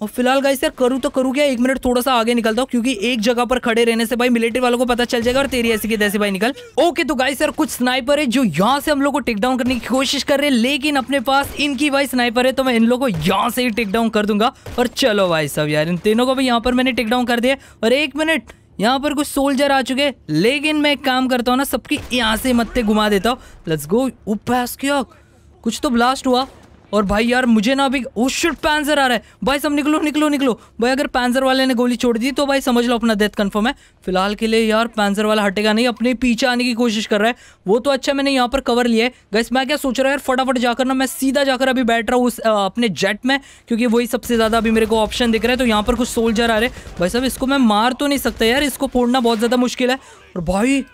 और फिलहाल गाइस यार करूँ तो करूँ क्या एक मिनट थोड़ा सा आगे निकलता हूँ क्योंकि एक जगह पर खड़े रहने से भाई मिलिट्री वालों को पता चल जाएगा और तेरी ऐसी की तैसे भाई निकल ओके तो गाइस यार कुछ स्नाइपर है जो यहाँ से हम लोग को टेक डाउन करने की कोशिश कर रहे हैं लेकिन अपने पास इनकी भाई स्नाइपर है तो मैं इन लोग को यहाँ से ही टेक डाउन कर दूंगा और चलो भाई साहब यार इन तीनों को भी यहाँ पर मैंने टेक डाउन कर दिया और एक मिनट यहाँ पर कुछ सोल्जर आ चुके लेकिन मैं एक काम करता हूँ ना सबकी यहाँ से मत्ते घुमा देता हूँ लेट्स गो उपास कुछ तो ब्लास्ट हुआ और भाई यार मुझे ना अभी ओ शिट पैंसर आ रहा है भाई सब निकलो निकलो निकलो भाई अगर पैंजर वाले ने गोली छोड़ दी तो भाई समझ लो अपना डेथ कंफर्म है फिलहाल के लिए यार पैंजर वाला हटेगा नहीं अपने पीछे आने की कोशिश कर रहा है वो तो अच्छा मैंने यहाँ पर कवर लिया है गैस मैं क्या सोच रहा हूँ यार फटाफट जाकर ना मैं सीधा जाकर अभी बैठ रहा हूँ उस अपने जेट में क्योंकि वही सबसे ज़्यादा अभी मेरे को ऑप्शन दिख रहा है तो यहाँ पर कुछ सोल्जर आ रहे भाई साहब इसको मैं मार तो नहीं सकता यार इसको फोड़ना बहुत ज़्यादा मुश्किल है और भाई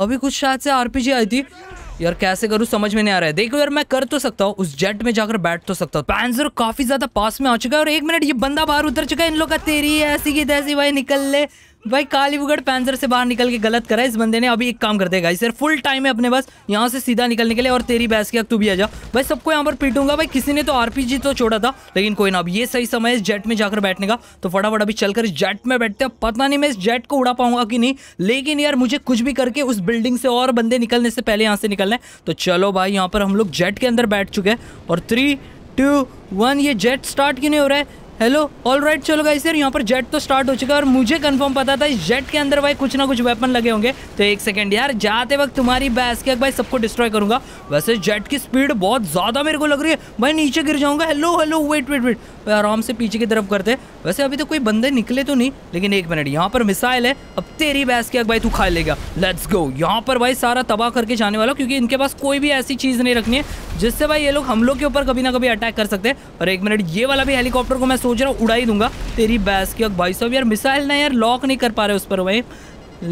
अभी कुछ शायद से जी आई थी यार कैसे करूँ समझ में नहीं आ रहा है देखो यार मैं कर तो सकता हूँ उस जेट में जाकर बैठ तो सकता हूँ पैंसर काफी ज्यादा पास में आ चुका है और एक मिनट ये बंदा बाहर उतर चुका है इन लोग का तेरी ऐसी की तैसी भाई निकल ले भाई कालीबुगढ़ पैंसर से बाहर निकल के गलत करा इस बंदे ने अभी एक काम कर देगा इसे फुल टाइम है अपने पास यहाँ से सीधा निकलने के लिए और तेरी बैस के तू भी आ जा भाई सबको यहाँ पर पीटूंगा भाई किसी ने तो आरपीजी तो छोड़ा था लेकिन कोई ना अब ये सही समय है जेट में जाकर बैठने का तो फटाफट अभी चलकर जेट में बैठते हैं पता नहीं मैं इस जेट को उड़ा पाऊंगा कि नहीं लेकिन यार मुझे कुछ भी करके उस बिल्डिंग से और बंदे निकलने से पहले यहाँ से निकलना है तो चलो भाई यहाँ पर हम लोग जेट के अंदर बैठ चुके हैं और थ्री टू वन ये जेट स्टार्ट क्यों नहीं हो रहा है हेलो ऑल राइट चलो गाइस यार यहाँ पर जेट तो स्टार्ट हो चुका है और मुझे कंफर्म पता था इस जेट के अंदर भाई कुछ ना कुछ वेपन लगे होंगे तो एक सेकंड यार जाते वक्त तुम्हारी बैस के भाई सबको डिस्ट्रॉय करूंगा वैसे जेट की स्पीड बहुत ज़्यादा मेरे को लग रही है भाई नीचे गिर जाऊंगा hello hello wait wait wait भाई आराम से पीछे की तरफ करते वैसे अभी तो कोई बंदे निकले तो नहीं लेकिन एक मिनट यहाँ पर मिसाइल है अब तेरी के भाई तू खा लेगा लेट्स गो यहाँ पर भाई सारा तबाह करके जाने वाला क्योंकि इनके पास कोई भी ऐसी चीज़ नहीं रखनी है जिससे भाई ये लोग हम लोग के ऊपर कभी ना कभी अटैक कर सकते हैं और एक मिनट ये वाला भी हेलीकॉप्टर को मैं सोच रहा हूँ उड़ा ही दूंगा तेरी बैस की भाई साहब यार मिसाइल ना यार लॉक नहीं कर पा रहे उस पर वही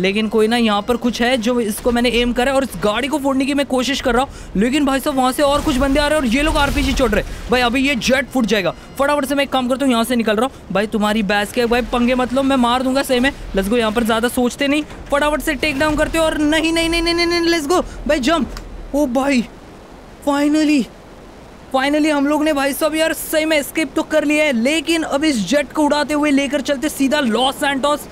लेकिन कोई ना यहाँ पर कुछ है जो इसको मैंने एम करा और इस गाड़ी को फोड़ने की मैं कोशिश कर रहा हूँ लेकिन भाई साहब वहाँ से और कुछ बंदे आ रहे हैं और ये लोग आरपीजी छोड़ रहे भाई अभी ये जेट फूट जाएगा फटाफट से मैं एक काम करता हूँ यहाँ से निकल रहा हूँ भाई तुम्हारी बैस के भाई पंगे मतलब मैं मार दूंगा सही में लेट्स गो यहाँ पर ज़्यादा सोचते नहीं फटाफट से टेक डाउन करते और नहीं नहीं नहीं नहीं नहीं लेट्स गो भाई जम्प ओ भाई फाइनली फाइनली हम लोग ने भाई साहब यार सही में स्किप तो कर लिया है लेकिन अब इस जेट को उड़ाते हुए लेकर चलते सीधा लॉस एंटोस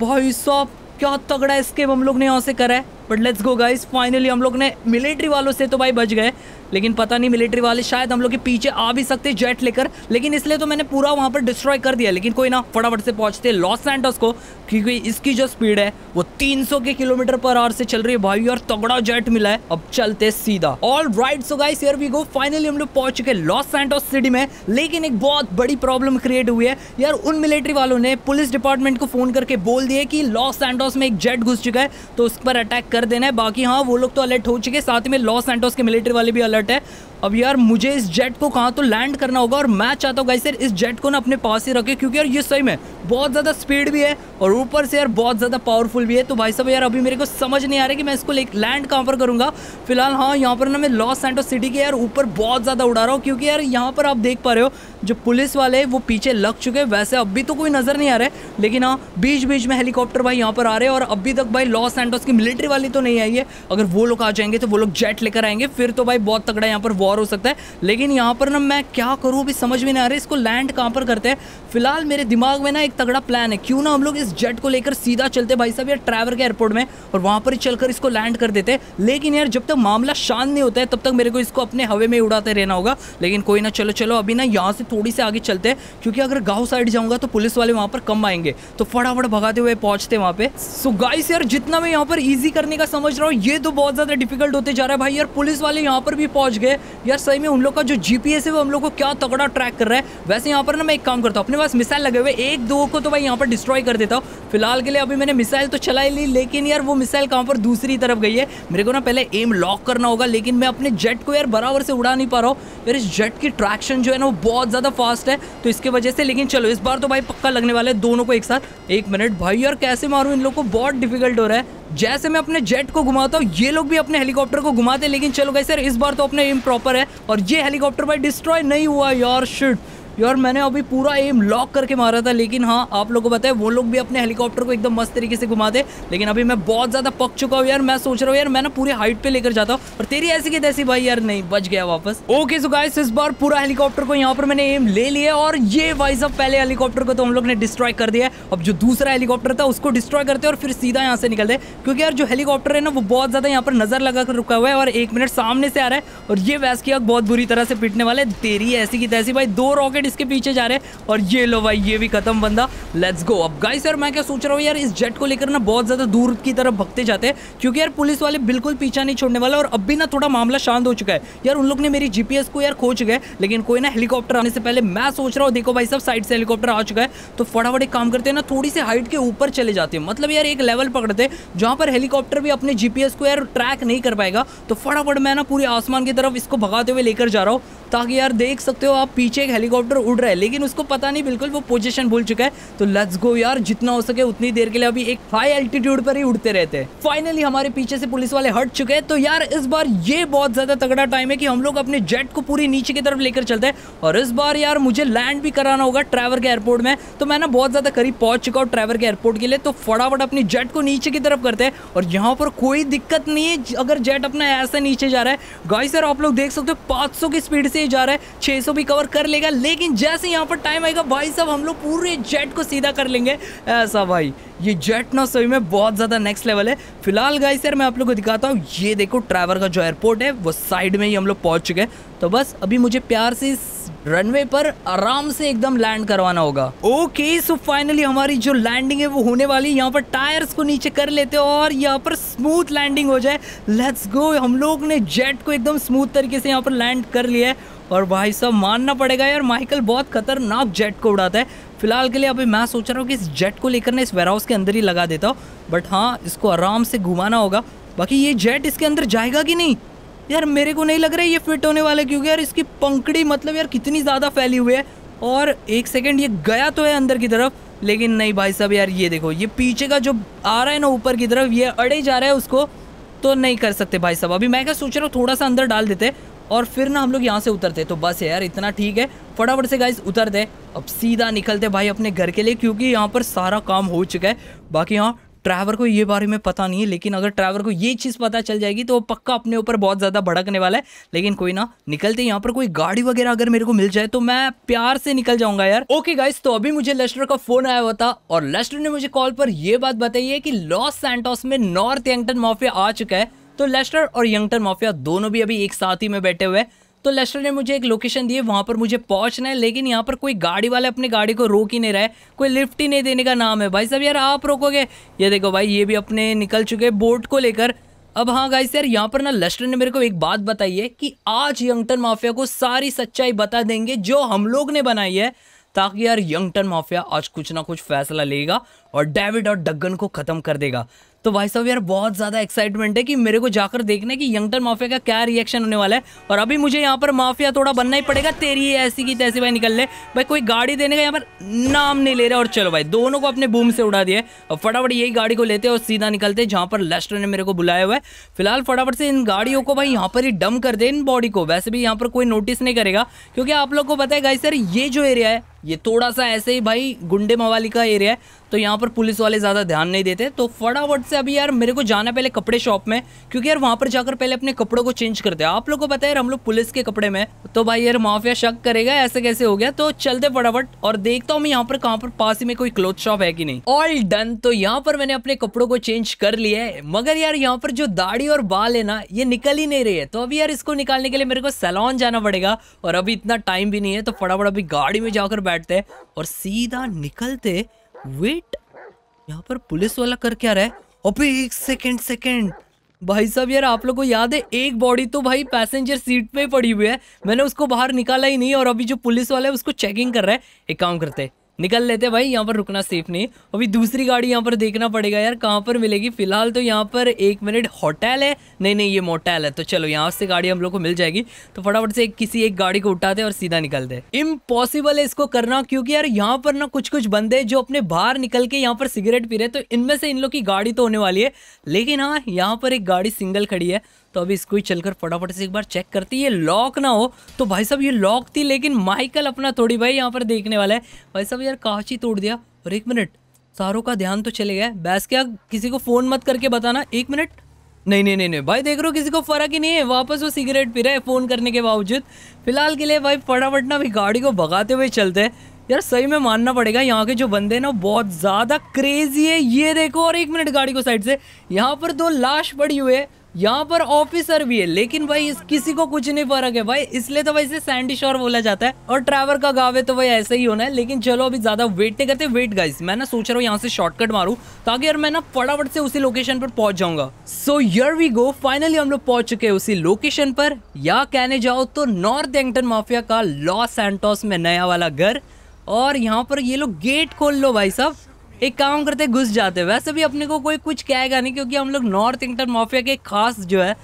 भाई साहब क्या तगड़ा स्केप हम लोग ने यहाँ से करा है but let's go guys finally हम लोग ने मिलिट्री वालों से तो भाई बच गए लेकिन पता नहीं मिलिट्री वाले शायद हम लोग के पीछे आ भी सकते जेट लेकर लेकिन इसलिए तो मैंने पूरा वहाँ पर डिस्ट्रॉय कर दिया लेकिन कोई ना फटाफट से पहुँचते लॉस सैंटोस को क्योंकि इसकी जो स्पीड है वो 300 के किलोमीटर पर आवर से चल रही है भाई और तगड़ा जेट मिला है अब चलते सीधा all right so guys we go finally हम लोग पहुंच चुके लॉस सैंटोस सिटी में लेकिन एक बहुत बड़ी प्रॉब्लम क्रिएट हुई है यार उन मिलिट्री वालों ने पुलिस डिपार्टमेंट को फोन करके बोल दिया कि लॉस सैंटोस में एक जेट घुस चुका है तो उस पर अटैक कर देना है बाकी हाँ वो लोग तो अलर्ट हो चुके साथ में लॉस एंटोस के मिलिट्री वाले भी अलर्ट है अब यार मुझे इस जेट को कहाँ तो लैंड करना होगा और मैं चाहता हूँ गाइस यार इस जेट को ना अपने पास ही रखे क्योंकि यार ये सही में बहुत ज़्यादा स्पीड भी है और ऊपर से यार बहुत ज़्यादा पावरफुल भी है तो भाई साहब यार अभी मेरे को समझ नहीं आ रहा है कि मैं इसको लैंड कहाँ पर करूँगा फिलहाल हाँ यहाँ पर ना मैं लॉस सेंटो सिटी के यार ऊपर बहुत ज़्यादा उड़ा रहा हूँ क्योंकि यार यहाँ पर आप देख पा रहे हो जो पुलिस वाले वो पीछे लग चुके हैं वैसे अभी तो कोई नज़र नहीं आ रहा है लेकिन हाँ बीच बीच में हेलीकॉप्टर भाई यहाँ पर आ रहे हैं और अभी तक भाई लॉस सेंटोस की मिलिट्री वाली तो नहीं आई है अगर वो लोग आ जाएंगे तो वो लोग जेट लेकर आएंगे फिर तो भाई बहुत तगड़ा यहाँ पर वॉर और हो सकता है लेकिन यहाँ पर ना मैं क्या करूँ अभी समझ में नहीं आ रहा इसको लैंड कहाँ पर करते हैं फिलहाल मेरे दिमाग में ना एक तगड़ा प्लान है क्यों ना हम लोग इस जेट को लेकर सीधा चलते भाई साहब यार ट्रैवर के एयरपोर्ट में और वहाँ पर ही चलकर इसको लैंड कर देते लेकिन यार जब तक मामला शांत नहीं होता है तब तक मेरे को इसको अपने हवे में उड़ाते रहना होगा लेकिन कोई ना चलो चलो अभी ना यहाँ से थोड़ी से आगे चलते हैं क्योंकि अगर गाँव साइड जाऊँगा तो पुलिस वाले वहाँ पर कम आएंगे तो फटाफट भगाते हुए पहुँचते वहाँ पर सो गाइस यार जितना मैं यहाँ पर ईजी करने का समझ रहा हूँ ये तो बहुत ज़्यादा डिफिकल्ट होते जा रहा है भाई यार पुलिस वाले यहाँ पर भी पहुँच गए यार सही में उन लोग का जो जीपीएस है वो हम लोग को क्या तगड़ा ट्रैक कर रहा है वैसे यहाँ पर ना मैं एक काम करता हूँ अपने पास मिसाइल लगे हुए एक दो को तो भाई यहाँ पर डिस्ट्रॉय कर देता हूँ फिलहाल के लिए अभी मैंने मिसाइल तो चलाई ली लेकिन यार वो मिसाइल कहाँ पर दूसरी तरफ गई है मेरे को ना पहले एम लॉक करना होगा लेकिन मैं अपने जेट को यार बराबर से उड़ा नहीं पा रहा हूँ यार इस जेट की ट्रैक्शन जो है ना वो बहुत ज़्यादा फास्ट है तो इसके वजह से लेकिन चलो इस बार तो भाई पक्का लगने वाला है दोनों को एक साथ एक मिनट भाई यार कैसे मारूँ इन लोग को बहुत डिफिकल्ट हो रहा है जैसे मैं अपने जेट को घुमाता हूँ ये लोग भी अपने हेलीकॉप्टर को घुमाते हैं लेकिन चलो गए सर इस बार तो अपने एम प्रॉपर है और ये हेलीकॉप्टर भाई डिस्ट्रॉय नहीं हुआ यार शिट यार मैंने अभी पूरा एम लॉक करके मारा था लेकिन हाँ आप लोगों को पता है वो लोग भी अपने हेलीकॉप्टर को एकदम मस्त तरीके से घुमाते लेकिन अभी मैं बहुत ज़्यादा पक चुका हूँ यार मैं सोच रहा हूँ यार मैं ना पूरी हाइट पे लेकर जाता हूँ और तेरी ऐसी की तैसी भाई यार नहीं बच गया वापस ओके सो गाइस इस बार पूरा हेलीकॉप्टर को यहाँ पर मैंने एम ले लिया और ये वाइज अब पहले हेलीकॉप्टर को तो हम लोग ने डिस्ट्रॉय कर दिया अब जो दूसरा हेलीकॉप्टर था उसको डिस्ट्रॉय करते और फिर सीधा यहाँ से निकलते क्योंकि यार जो हेलीकॉप्टर है ना वो बहुत ज़्यादा यहाँ पर नज़र लगा कर रुका हुआ है और एक मिनट सामने से आ रहा है और ये वैस की बहुत बुरी तरह से पिटने वाले तेरी ऐसी की तैसी भाई दो रॉकेट रेड इसके पीछे जा रहे हैं और ये लो भाई ये भी खत्म बंदा लेट्स गो अब गाइस यार मैं क्या सोच रहा हूँ यार इस जेट को लेकर ना बहुत ज़्यादा दूर की तरफ भगते जाते हैं क्योंकि यार पुलिस वाले बिल्कुल पीछा नहीं छोड़ने वाले और अब भी ना थोड़ा मामला शांत हो चुका है यार उन लोग ने मेरी जीपीएस को यार खोच गए लेकिन कोई ना हेलीकॉप्टर आने से पहले मैं सोच रहा हूँ देखो भाई सब साइड से हेलीकॉप्टर आ चुका है तो फटाफट एक काम करते हैं ना थोड़ी सी हाइट के ऊपर चले जाते हैं मतलब यार एक लेवल पकड़ते जहां पर हेलीकॉप्टर भी अपने जीपीएस को यार ट्रैक नहीं कर पाएगा तो फटाफट मैं ना पूरे आसमान की तरफ इसको भगाते हुए लेकर जा रहा हूँ ताकि यार देख सकते हो आप पीछे एक हेलीकॉप्टर हेलीकॉप्टर उड़ रहा है लेकिन उसको पता नहीं बिल्कुल वो पोजिशन भूल चुका है तो लेट्स गो यार जितना हो सके उतनी देर के लिए अभी एक हाई एल्टीट्यूड पर ही उड़ते रहते हैं फाइनली हमारे पीछे से पुलिस वाले हट चुके हैं तो यार इस बार ये बहुत ज्यादा तगड़ा टाइम है कि हम लोग अपने जेट को पूरी नीचे की तरफ लेकर चलते हैं और इस बार यार मुझे लैंड भी कराना होगा ट्रैवर के एयरपोर्ट में तो मैं ना बहुत ज्यादा करीब पहुंच चुका हूँ ट्रैवर के एयरपोर्ट के लिए तो फटाफट अपनी जेट को नीचे की तरफ करते हैं और यहाँ पर कोई दिक्कत नहीं है अगर जेट अपना ऐसा नीचे जा रहा है गाइस सर आप लोग देख सकते हो 500 की स्पीड से ही जा रहा है 600 भी कवर कर लेगा लेकिन लेकिन जैसे यहाँ पर टाइम आएगा भाई साहब हम लोग पूरे जेट को सीधा कर लेंगे ऐसा भाई ये जेट ना सही में बहुत ज़्यादा नेक्स्ट लेवल है फिलहाल गाई सर मैं आप लोग को दिखाता हूँ ये देखो ट्रैवर का जो एयरपोर्ट है वो साइड में ही हम लोग पहुँच चुके हैं तो बस अभी मुझे प्यार से रनवे पर आराम से एकदम लैंड करवाना होगा ओके सो फाइनली हमारी जो लैंडिंग है वो होने वाली है यहाँ पर टायर्स को नीचे कर लेते हैं और यहाँ पर स्मूथ लैंडिंग हो जाए लेट्स गो हम लोग ने जेट को एकदम स्मूथ तरीके से यहाँ पर लैंड कर लिया है और भाई साहब मानना पड़ेगा यार माइकल बहुत खतरनाक जेट को उड़ाता है फिलहाल के लिए अभी मैं सोच रहा हूँ कि इस जेट को लेकर ना इस वेयरहाउस के अंदर ही लगा देता हूँ बट हाँ इसको आराम से घुमाना होगा बाकी ये जेट इसके अंदर जाएगा कि नहीं यार मेरे को नहीं लग रहा है ये फिट होने वाला क्योंकि यार इसकी पंखड़ी मतलब यार कितनी ज़्यादा फैली हुई है और एक सेकेंड ये गया तो है अंदर की तरफ लेकिन नहीं भाई साहब यार ये देखो ये पीछे का जो आ रहा है ना ऊपर की तरफ ये अड़े जा रहा है उसको तो नहीं कर सकते भाई साहब अभी मैं क्या सोच रहा हूँ थोड़ा सा अंदर डाल देते और फिर ना हम लोग यहाँ से उतरते तो बस यार इतना ठीक है फटाफट से गाइस उतरते अब सीधा निकलते भाई अपने घर के लिए क्योंकि यहाँ पर सारा काम हो चुका है बाकी यहाँ ट्रैवर को ये बारे में पता नहीं है लेकिन अगर ट्रैवर को ये चीज़ पता चल जाएगी तो वो पक्का अपने ऊपर बहुत ज़्यादा भड़कने वाला है लेकिन कोई ना निकलते यहाँ पर कोई गाड़ी वगैरह अगर मेरे को मिल जाए तो मैं प्यार से निकल जाऊंगा यार ओके गाइस तो अभी मुझे लेस्टर का फोन आया हुआ था और लेस्टर ने मुझे कॉल पर यह बात बताई है कि लॉस सेंटोस में नॉर्थ यंगटन माफिया आ चुका है तो लेस्टर और यंगटन माफिया दोनों भी अभी एक साथ ही में बैठे हुए हैं तो लेस्टर ने मुझे एक लोकेशन दी है वहाँ पर मुझे पहुँचना है लेकिन यहाँ पर कोई गाड़ी वाले अपनी गाड़ी को रोक ही नहीं रहा है कोई लिफ्ट ही नहीं देने का नाम है भाई साहब यार आप रोकोगे ये देखो भाई ये भी अपने निकल चुके बोर्ड को लेकर अब हाँ गाइस यार यहाँ पर ना लेस्टर ने मेरे को एक बात बताई है कि आज यंगटन माफिया को सारी सच्चाई बता देंगे जो हम लोग ने बनाई है ताकि यार यंगटन माफिया आज कुछ ना कुछ फैसला लेगा और डेविड और डगन को ख़त्म कर देगा तो भाई साहब यार बहुत ज़्यादा एक्साइटमेंट है कि मेरे को जाकर देखने की यंगटन माफिया का क्या रिएक्शन होने वाला है और अभी मुझे यहाँ पर माफिया थोड़ा बनना ही पड़ेगा तेरी ऐसी की तैसी भाई निकल ले भाई कोई गाड़ी देने का यहाँ पर नाम नहीं ले रहा और चलो भाई दोनों को अपने बूम से उड़ा दिए और फटाफट यही गाड़ी को लेते और सीधा निकलते जहाँ पर लेस्टर ने मेरे को बुलाया हुआ है फिलहाल फटाफट से इन गाड़ियों को भाई यहाँ पर ही डम कर दे इन बॉडी को वैसे भी यहाँ पर कोई नोटिस नहीं करेगा क्योंकि आप लोग को पता है गाई सर ये जो एरिया है ये थोड़ा सा ऐसे ही भाई गुंडे मवाली का एरिया है तो यहाँ पर पुलिस वाले ज़्यादा ध्यान नहीं देते तो फटाफट से अभी यार मेरे को जाना पहले कपड़े शॉप में क्योंकि यार वहाँ पर जाकर पहले अपने कपड़ों को चेंज करते हैं आप लोग को पता है यार हम लोग पुलिस के कपड़े में तो भाई यार माफिया शक करेगा ऐसे कैसे हो गया तो चलते फटाफट और देखता हूँ मैं यहाँ पर कहाँ पर पास ही में कोई क्लोथ शॉप है कि नहीं ऑल डन तो यहाँ पर मैंने अपने कपड़ों को चेंज कर लिया है मगर यार यहाँ पर जो दाढ़ी और बाल है ना ये निकल ही नहीं रही है तो अभी यार इसको निकालने के लिए मेरे को सैलॉन जाना पड़ेगा और अभी इतना टाइम भी नहीं है तो फटाफट अभी गाड़ी में जाकर बैठ बैठते और सीधा निकलते वेट यहाँ पर पुलिस वाला कर क्या रहा है एक सेकेंड सेकेंड भाई साहब यार आप लोग को याद है एक बॉडी तो भाई पैसेंजर सीट पे पड़ी हुई है मैंने उसको बाहर निकाला ही नहीं और अभी जो पुलिस वाला है उसको चेकिंग कर रहा है एक काम करते हैं निकल लेते भाई यहाँ पर रुकना सेफ नहीं अभी दूसरी गाड़ी यहाँ पर देखना पड़ेगा यार कहाँ पर मिलेगी फिलहाल तो यहाँ पर एक मिनट होटल है नहीं नहीं ये मोटेल है तो चलो यहाँ से गाड़ी हम लोग को मिल जाएगी तो फटाफट से किसी एक गाड़ी को उठाते और सीधा निकलते इम्पॉसिबल है इसको करना क्योंकि यार यहाँ पर ना कुछ कुछ बंदे जो अपने बाहर निकल के यहाँ पर सिगरेट पी रहे तो इनमें से इन लोग की गाड़ी तो होने वाली है लेकिन हाँ यहाँ पर एक गाड़ी सिंगल खड़ी है तो अभी इसको ही चलकर फटाफट से एक बार चेक करती है लॉक ना हो तो भाई साहब ये लॉक थी लेकिन माइकल अपना थोड़ी भाई यहाँ पर देखने वाला है भाई साहब यार कांची तोड़ दिया और एक मिनट सारों का ध्यान तो चले गया बैस क्या किसी को फ़ोन मत करके बताना एक मिनट नहीं नहीं नहीं नहीं भाई देख रहे हो किसी को फर्क ही नहीं है वापस वो सिगरेट पी रहा है फ़ोन करने के बावजूद फिलहाल के लिए भाई फटाफट ना अभी गाड़ी को भगाते हुए चलते हैं यार सही में मानना पड़ेगा यहाँ के जो बंदे ना बहुत ज़्यादा क्रेजी है ये देखो और एक मिनट गाड़ी को साइड से यहाँ पर दो लाश पड़ी हुई है यहाँ पर ऑफिसर भी है लेकिन भाई इस किसी को कुछ नहीं फर्क है भाई इसलिए तो भाई इसे सैंडी शोर बोला जाता है और ट्रैवर का गावे तो भाई ऐसे ही होना है लेकिन चलो अभी ज्यादा वेट नहीं करते वेट गाइस मैं ना सोच रहा हूँ यहाँ से शॉर्टकट मारू ताकि यार मैं ना फटाफट से उसी लोकेशन पर पहुंच जाऊंगा सो यर वी गो फाइनली हम लोग पहुंच चुके हैं उसी लोकेशन पर या कहने जाओ तो नॉर्थ एंगटन माफिया का लॉस एंटोस में नया वाला घर और यहाँ पर ये लोग गेट खोल लो भाई साहब एक काम करते घुस जाते वैसे भी अपने को कोई कुछ कहेगा नहीं क्योंकि हम लोग नॉर्थ इंटर माफिया के खास जो है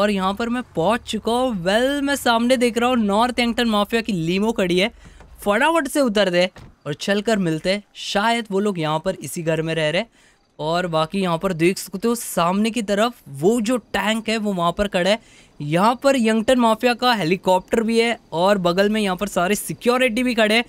और यहाँ पर मैं पहुँच चुका हूँ वेल मैं सामने देख रहा हूँ नॉर्थ एंगटन माफिया की लीमो खड़ी है फटाफट से उतर दे और चल कर मिलते शायद वो लोग यहाँ पर इसी घर में रह रहे और बाकी यहाँ पर देख सकते हो सामने की तरफ वो जो टैंक है वो वहाँ पर खड़ा है यहाँ पर यंगटन माफिया का हेलीकॉप्टर भी है और बगल में यहाँ पर सारे सिक्योरिटी भी खड़े हैं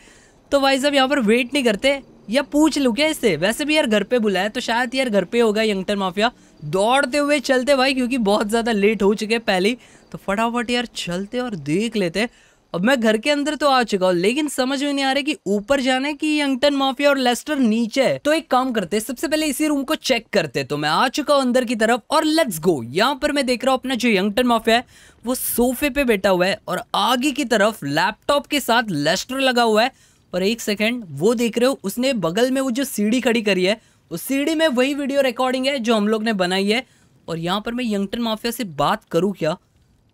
तो भाई साहब यहाँ पर वेट नहीं करते या पूछ लू क्या इससे वैसे भी यार घर पे बुलाया तो शायद यार घर पे होगा यंगटन माफिया दौड़ते हुए चलते भाई क्योंकि बहुत ज़्यादा लेट हो चुके पहले तो फटाफट यार चलते और देख लेते अब मैं घर के अंदर तो आ चुका हूँ लेकिन समझ में नहीं आ रहा कि ऊपर जाने की यंगटन माफिया और लेस्टर नीचे है तो एक काम करते सबसे पहले इसी रूम को चेक करते तो मैं आ चुका हूँ अंदर की तरफ और लेट्स गो यहाँ पर मैं देख रहा हूँ अपना जो यंगटन माफिया है वो सोफे पे बैठा हुआ है और आगे की तरफ लैपटॉप के साथ लेस्टर लगा हुआ है पर एक सेकेंड वो देख रहे हो उसने बगल में वो जो सीढ़ी खड़ी करी है उस सीढ़ी में वही वीडियो रिकॉर्डिंग है जो हम लोग ने बनाई है और यहाँ पर मैं यंगटन माफिया से बात करूँ क्या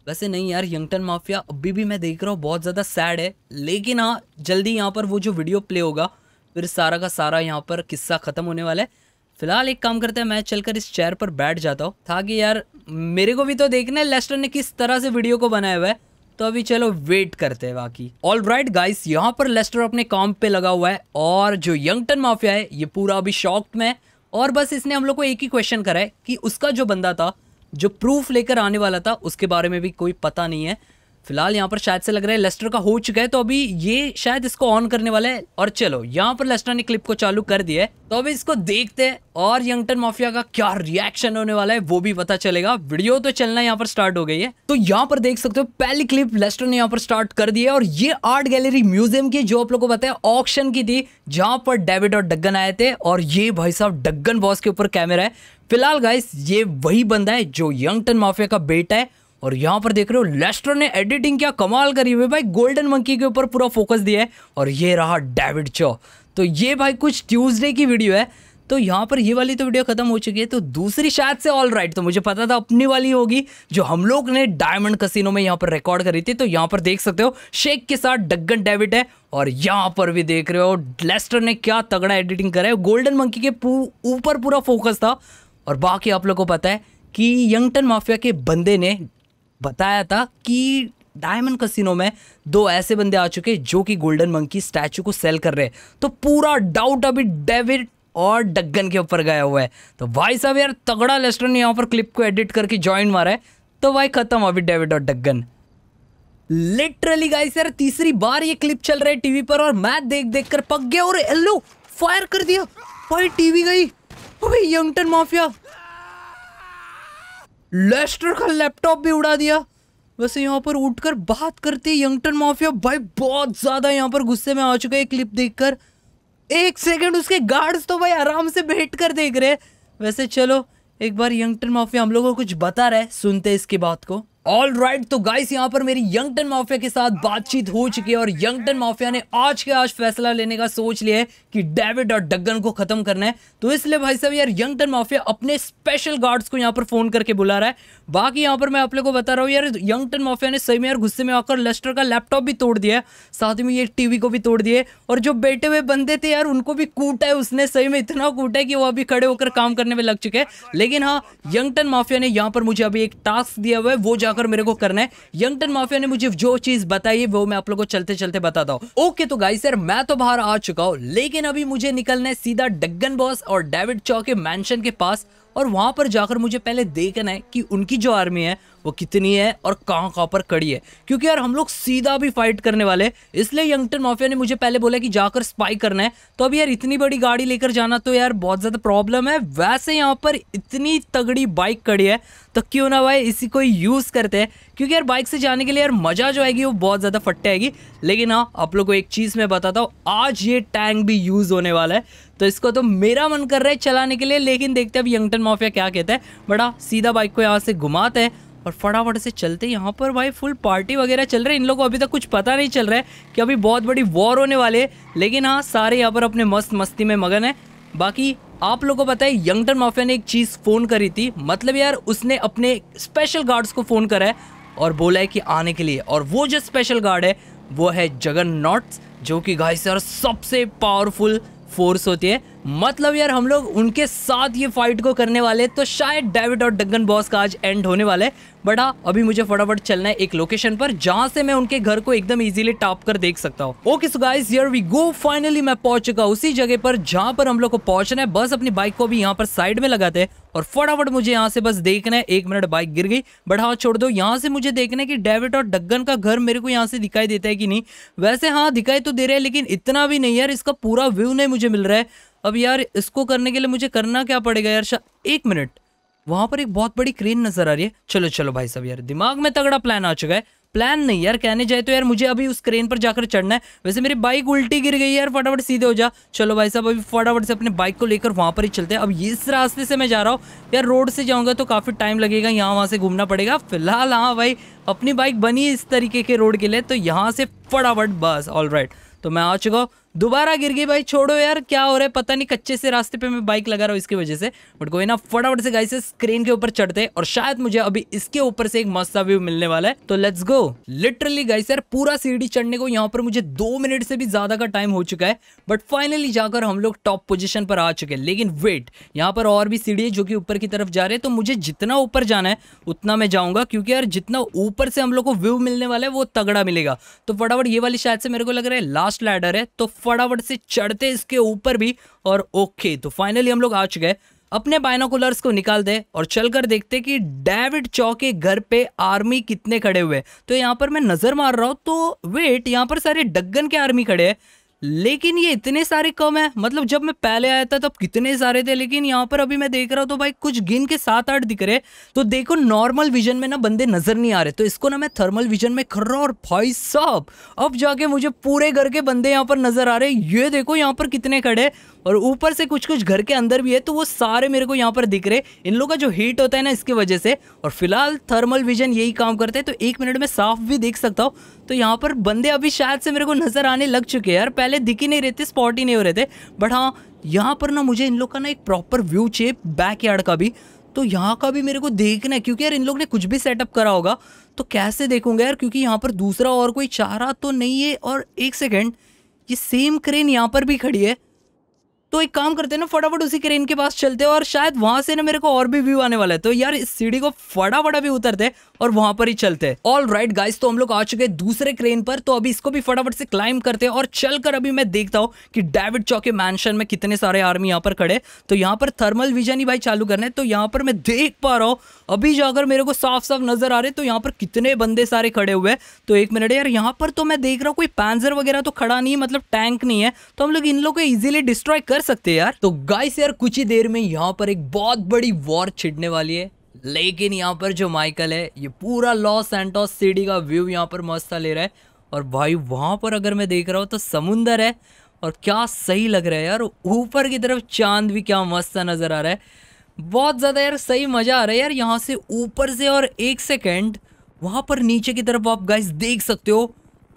वैसे नहीं यार यंगटन माफिया अभी भी मैं देख रहा हूँ बहुत ज़्यादा सैड है लेकिन हाँ जल्दी यहाँ पर वो जो वीडियो प्ले होगा फिर सारा का सारा यहाँ पर किस्सा ख़त्म होने वाला है फिलहाल एक काम करते हैं मैं चलकर इस चेयर पर बैठ जाता हूँ ताकि यार मेरे को भी तो देखना है लेस्टर ने किस तरह से वीडियो को बनाया हुआ है तो अभी चलो वेट करते हैं बाकी ऑल राइट गाइस यहाँ पर लेस्टर अपने काम पे लगा हुआ है और जो यंगटन माफिया है ये पूरा अभी शॉक में है और बस इसने हम लोग को एक ही क्वेश्चन करा है कि उसका जो बंदा था जो प्रूफ लेकर आने वाला था उसके बारे में भी कोई पता नहीं है फिलहाल यहाँ पर शायद से लग रहा है लेस्टर का हो चुका है तो अभी ये शायद इसको ऑन करने वाला है और चलो यहाँ पर लेस्टर ने क्लिप को चालू कर दिया है तो अभी इसको देखते हैं और यंगटन माफिया का क्या रिएक्शन होने वाला है वो भी पता चलेगा वीडियो तो चलना यहाँ पर स्टार्ट हो गई है तो यहाँ पर देख सकते हो पहली क्लिप लेस्टर ने यहाँ पर स्टार्ट कर दी है और ये आर्ट गैलरी म्यूजियम की जो आप लोग को बताया ऑप्शन की थी जहाँ पर डेविड और डगन आए थे और ये भाई साहब डगन बॉस के ऊपर कैमरा है फिलहाल गाइस ये वही बंदा है जो यंगटन माफिया का बेटा है और यहाँ पर देख रहे हो लेस्टर ने एडिटिंग क्या कमाल करी हुई भाई गोल्डन मंकी के ऊपर पूरा फोकस दिया है और ये रहा डेविड चो तो ये भाई कुछ ट्यूजडे की वीडियो है तो यहाँ पर ये वाली तो वीडियो खत्म हो चुकी है तो दूसरी शायद से ऑल राइट तो मुझे पता था अपनी वाली होगी जो हम लोग ने डायमंड कसिनो में यहाँ पर रिकॉर्ड करी थी तो यहाँ पर देख सकते हो शेख के साथ डगन डेविड है और यहाँ पर भी देख रहे हो लेस्टर ने क्या तगड़ा एडिटिंग करा है गोल्डन मंकी के ऊपर पूरा फोकस था और बाकी आप लोग को पता है कि यंगटन माफिया के बंदे ने बताया था कि डायमंड कसिनो में दो ऐसे बंदे आ चुके जो कि गोल्डन मंकी स्टैचू को सेल कर रहे हैं तो पूरा डाउट अभी डेविड और डगन के ऊपर गया हुआ है तो भाई साहब यार तगड़ा लेस्टर यहाँ पर क्लिप को एडिट करके ज्वाइन मारा है तो भाई खत्म अभी डेविड और डगन लिटरली गाइस यार तीसरी बार ये क्लिप चल रहा है टीवी पर और मैच देख देख कर पक गया और येल्लो फायर कर दिया भाई टीवी गई अबे यंगटन माफिया लेस्टर का लैपटॉप भी उड़ा दिया वैसे यहाँ पर उठकर बात करती यंगटन माफिया भाई बहुत ज़्यादा यहाँ पर गुस्से में आ चुका है क्लिप देखकर एक सेकंड उसके गार्ड्स तो भाई आराम से बैठ कर देख रहे वैसे चलो एक बार यंगटन माफिया हम लोगों को कुछ बता रहा है सुनते इसकी बात को ऑल राइट right, तो गाइस यहाँ पर मेरी यंग टन माफिया के साथ बातचीत हो चुकी है और यंग टन माफिया ने आज के आज फैसला लेने का सोच लिया है कि डेविड और डगन को खत्म करना है तो इसलिए भाई साहब यार यंग टन माफिया अपने स्पेशल गार्ड्स को यहाँ पर फोन करके बुला रहा है बाकी यहाँ पर मैं आप लोग को बता रहा हूँ यार यंग टन माफिया ने सही में यार गुस्से में आकर लेस्टर का लैपटॉप भी तोड़ दिया है साथ में ये टीवी को भी तोड़ दिए और जो बैठे हुए बंदे थे यार उनको भी कूटा है उसने सही में इतना कूटा है कि वो अभी खड़े होकर काम करने में लग चुके हैं लेकिन हाँ यंग टन माफिया ने यहाँ पर मुझे अभी एक टास्क दिया हुआ है वो जाकर मेरे को करना है यंगटन माफिया ने मुझे जो चीज बताई है वो मैं आप लोग को चलते चलते बताता हूँ ओके तो गाई सर मैं तो बाहर आ चुका हूँ लेकिन अभी मुझे निकलना है सीधा डगन बॉस और डेविड चौके मैं मैंशन के पास और वहां पर जाकर मुझे पहले देखना है कि उनकी जो आर्मी है वो कितनी है और कहाँ कहाँ पर कड़ी है क्योंकि यार हम लोग सीधा भी फाइट करने वाले इसलिए यंगटन माफिया ने मुझे पहले बोला कि जाकर स्पाई करना है तो अभी यार इतनी बड़ी गाड़ी लेकर जाना तो यार बहुत ज़्यादा प्रॉब्लम है वैसे यहाँ पर इतनी तगड़ी बाइक कड़ी है तो क्यों ना भाई इसी को यूज़ करते हैं क्योंकि यार बाइक से जाने के लिए यार मज़ा जो आएगी वो बहुत ज़्यादा फट्टे आएगी लेकिन हाँ आप लोग को एक चीज़ मैं बताता हूँ आज ये टैंक भी यूज़ होने वाला है तो इसको तो मेरा मन कर रहा है चलाने के लिए लेकिन देखते हैं अब यंगटन माफिया क्या कहता है बड़ा हाँ, सीधा बाइक को यहाँ से घुमाते हैं और फटाफट से चलते यहाँ पर भाई फुल पार्टी वगैरह चल रही है इन लोगों को अभी तक कुछ पता नहीं चल रहा है कि अभी बहुत बड़ी वॉर होने वाले है लेकिन हाँ सारे यहाँ पर अपने मस्त मस्ती में मगन है बाकी आप लोगों को पता है यंगटन माफिया ने एक चीज़ फ़ोन करी थी मतलब यार उसने अपने स्पेशल गार्ड्स को फ़ोन करा है और बोला है कि आने के लिए और वो जो स्पेशल गार्ड है वो है जगन नॉट्स जो कि गाय यार सबसे पावरफुल फोर्स होती है मतलब यार हम लोग उनके साथ ये फाइट को करने वाले तो शायद डेविड और डगन बॉस का आज एंड होने वाला है बट हाँ अभी मुझे फटाफट चलना है एक लोकेशन पर जहां से मैं उनके घर को एकदम इजीली टाप कर देख सकता हूँ okay so guys here we go finally मैं पहुंच चुका उसी जगह पर जहां पर हम लोग को पहुंचना है बस अपनी बाइक को भी यहाँ पर साइड में लगाते हैं और फटाफट मुझे यहाँ से बस देखना है एक मिनट बाइक गिर गई बट हाँ छोड़ दो यहाँ से मुझे देखना है कि डेविड और डगन का घर मेरे को यहाँ से दिखाई देता है कि नहीं वैसे हाँ दिखाई तो दे रहा है लेकिन इतना भी नहीं यार इसका पूरा व्यू नहीं मुझे मिल रहा है अब यार इसको करने के लिए मुझे करना क्या पड़ेगा यार एक मिनट वहां पर एक बहुत बड़ी क्रेन नजर आ रही है चलो चलो भाई साहब यार दिमाग में तगड़ा प्लान आ चुका है प्लान नहीं यार कहने जाए तो यार मुझे अभी उस क्रेन पर जाकर चढ़ना है वैसे मेरी बाइक उल्टी गिर गई यार फटाफट सीधे हो जा चलो भाई साहब अभी फटाफट से अपने बाइक को लेकर वहाँ पर ही चलते हैं अब इस रास्ते से मैं जा रहा हूँ यार रोड से जाऊँगा तो काफ़ी टाइम लगेगा यहाँ वहाँ से घूमना पड़ेगा फिलहाल हाँ भाई अपनी बाइक बनी इस तरीके के रोड के लिए तो यहाँ से फटाफट बस ऑल तो मैं आ चुका हूँ दोबारा गिर गई भाई छोड़ो यार क्या हो रहा है पता नहीं कच्चे से रास्ते पे मैं बाइक लगा रहा हूँ इसकी वजह से बट कोई ना फटाफट से गाइस स्क्रीन के ऊपर चढ़ते और शायद मुझे अभी इसके ऊपर से एक मस्त व्यू मिलने वाला है तो लेट्स गो लिटरली गाइस यार पूरा सीढ़ी चढ़ने को यहाँ पर मुझे दो मिनट से भी ज्यादा का टाइम हो चुका है बट फाइनली जाकर हम लोग टॉप पोजिशन पर आ चुके हैं लेकिन वेट यहाँ पर और भी सीढ़ी है जो कि ऊपर की तरफ जा रहे हैं तो मुझे जितना ऊपर जाना है उतना मैं जाऊँगा क्योंकि यार जितना ऊपर से हम लोग को व्यू मिलने वाला है वो तगड़ा मिलेगा तो फटाफट ये वाली शायद से मेरे को लग रहा है लास्ट लैडर है तो फटाफट से चढ़ते इसके ऊपर भी और ओके तो फाइनली हम लोग आ चुके अपने बायनोकुलर्स को निकाल दे और चलकर देखते कि डेविड चौ के घर पे आर्मी कितने खड़े हुए तो यहाँ पर मैं नज़र मार रहा हूँ तो वेट यहाँ पर सारे डगन के आर्मी खड़े हैं लेकिन ये इतने सारे कम है मतलब जब मैं पहले आया था तब कितने सारे थे लेकिन यहाँ पर अभी मैं देख रहा हूँ तो भाई कुछ गिन के सात आठ दिख रहे तो देखो नॉर्मल विजन में ना बंदे नजर नहीं आ रहे तो इसको ना मैं थर्मल विजन में कर रहा और भाई साहब अब जाके मुझे पूरे घर के बंदे यहाँ पर नजर आ रहे ये देखो यहाँ पर कितने खड़े और ऊपर से कुछ कुछ घर के अंदर भी है तो वो सारे मेरे को यहाँ पर दिख रहे इन लोगों का जो हीट होता है ना इसकी वजह से और फिलहाल थर्मल विजन यही काम करते हैं तो एक मिनट में साफ भी देख सकता हूँ तो यहाँ पर बंदे अभी शायद से मेरे को नज़र आने लग चुके हैं यार पहले दिख ही नहीं रहते स्पॉट ही नहीं हो रहे थे बट हाँ यहाँ पर ना मुझे इन लोग का ना एक प्रॉपर व्यू चाहिए बैक यार्ड का भी तो यहाँ का भी मेरे को देखना है क्योंकि यार इन लोग ने कुछ भी सेटअप करा होगा तो कैसे देखूंगा यार क्योंकि यहाँ पर दूसरा और कोई चारा तो नहीं है और एक सेकेंड ये सेम क्रेन यहाँ पर भी खड़ी है तो एक काम करते हैं ना फटाफट उसी क्रेन के पास चलते और शायद वहां से ना मेरे को और भी व्यू आने वाला है तो यार इस सीढ़ी को फटाफट अभी उतरते और वहां पर ही चलते ऑल राइट गाइस तो हम लोग आ चुके दूसरे क्रेन पर तो अभी इसको भी फटाफट से क्लाइम करते हैं और चलकर अभी मैं देखता हूँ कि डेविड चौके मैंशन में कितने सारे आर्मी यहाँ पर खड़े तो यहाँ पर थर्मल विजन ही भाई चालू करना है तो यहाँ पर मैं देख पा रहा हूँ अभी जाकर मेरे को साफ साफ नजर आ रहे तो यहाँ पर कितने बंदे सारे खड़े हुए तो एक मिनट यार यहाँ पर तो मैं देख रहा हूँ कोई पैंजर वगैरह तो खड़ा नहीं है मतलब टैंक नहीं है तो हम लोग इन लोग को इजिली डिस्ट्रॉय कर सकते हैं यार तो गाइस यार कुछ ही देर में यहाँ पर एक बहुत बड़ी वॉर छिड़ने वाली है लेकिन यहाँ पर जो माइकल है ये पूरा लॉस एंटॉस सिटी का व्यू यहाँ पर मस्त ले रहा है और भाई वहाँ पर अगर मैं देख रहा हूँ तो समुंदर है और क्या सही लग रहा है यार ऊपर की तरफ चांद भी क्या मस्त नज़र आ रहा है बहुत ज़्यादा यार सही मज़ा आ रहा है यार यहाँ से ऊपर से और एक सेकेंड वहाँ पर नीचे की तरफ आप गाइस देख सकते हो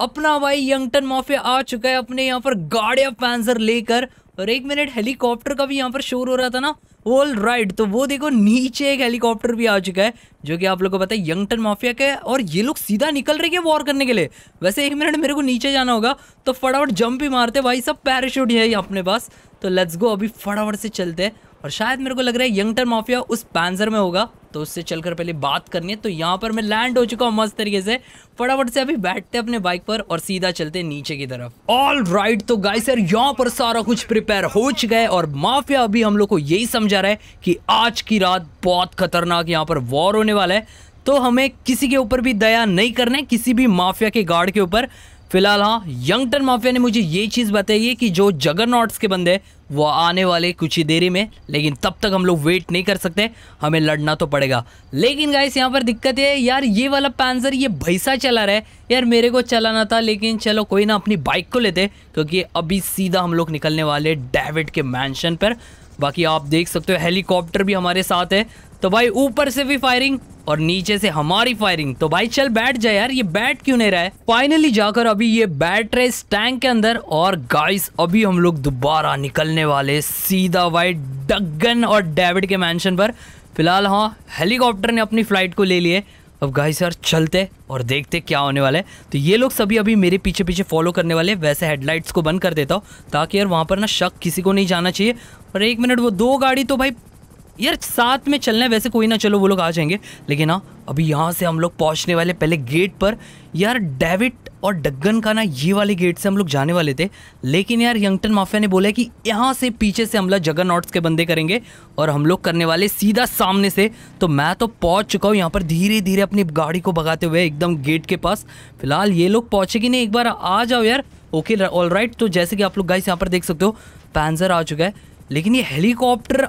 अपना भाई यंगटन माफिया आ चुका है अपने यहाँ पर गाड़िया पैंसर लेकर और एक मिनट हेलीकॉप्टर का भी यहाँ पर शोर हो रहा था ना ऑल राइट right, तो वो देखो नीचे एक हेलीकॉप्टर भी आ चुका है जो कि आप लोग को पता है यंगटन माफिया का है और ये लोग सीधा निकल रहे हैं वॉर करने के लिए वैसे एक मिनट मेरे को नीचे जाना होगा तो फटाफट जंप ही मारते भाई सब पैराशूट है अपने पास तो लेट्स गो अभी फटाफट से चलते हैं और शायद मेरे को लग रहा है यंग यंगटर माफिया उस पैंजर में होगा तो उससे चलकर पहले बात करनी है तो यहाँ पर मैं लैंड हो चुका हूँ मस्त तरीके से फटाफट से अभी बैठते अपने बाइक पर और सीधा चलते नीचे की तरफ ऑल राइट तो गाय सर यहाँ पर सारा कुछ प्रिपेयर हो चुका है और माफिया अभी हम लोग को यही समझा रहा है कि आज की रात बहुत खतरनाक यहाँ पर वॉर होने वाला है तो हमें किसी के ऊपर भी दया नहीं करना है किसी भी माफिया के गार्ड के ऊपर फिलहाल हाँ यंग टर्न माफिया ने मुझे ये चीज़ बताई है कि जो जगर के बंदे हैं वो आने वाले कुछ ही देरी में लेकिन तब तक हम लोग वेट नहीं कर सकते हमें लड़ना तो पड़ेगा लेकिन गाइस यहाँ पर दिक्कत है यार ये वाला पैंसर ये भैसा चला रहा है यार मेरे को चलाना था लेकिन चलो कोई ना अपनी बाइक को लेते क्योंकि अभी सीधा हम लोग निकलने वाले डेविड के मैंशन पर बाकी आप देख सकते हो हेलीकॉप्टर भी हमारे साथ है तो भाई ऊपर से भी फायरिंग और नीचे से हमारी फायरिंग तो भाई चल बैठ जाए यार ये बैट क्यों नहीं रहा है फाइनली जाकर अभी ये बैट रहे टैंक के अंदर और गाइस अभी हम लोग दोबारा निकलने वाले सीधा भाई डगन और डेविड के मैंशन पर फिलहाल हाँ हेलीकॉप्टर ने अपनी फ्लाइट को ले लिए अब गाइस यार चलते और देखते क्या होने वाला है तो ये लोग सभी अभी मेरे पीछे पीछे फॉलो करने वाले वैसे हेडलाइट्स को बंद कर देता हूँ ताकि यार वहाँ पर ना शक किसी को नहीं जाना चाहिए और एक मिनट वो दो गाड़ी तो भाई यार साथ में चलना है वैसे कोई ना चलो वो लोग आ जाएंगे लेकिन हाँ अभी यहाँ से हम लोग पहुँचने वाले पहले गेट पर यार डेविड और डगन का ना ये वाले गेट से हम लोग जाने वाले थे लेकिन यार यंगटन माफिया ने बोला कि यहाँ से पीछे से हमला जगन के बंदे करेंगे और हम लोग करने वाले सीधा सामने से तो मैं तो पहुँच चुका हूँ यहाँ पर धीरे धीरे अपनी गाड़ी को भगाते हुए एकदम गेट के पास फिलहाल ये लोग पहुँचे कि नहीं एक बार आ जाओ यार ओके ऑल राइट तो जैसे कि आप लोग गाइस यहाँ पर देख सकते हो पैंसर आ चुका है लेकिन ये हेलीकॉप्टर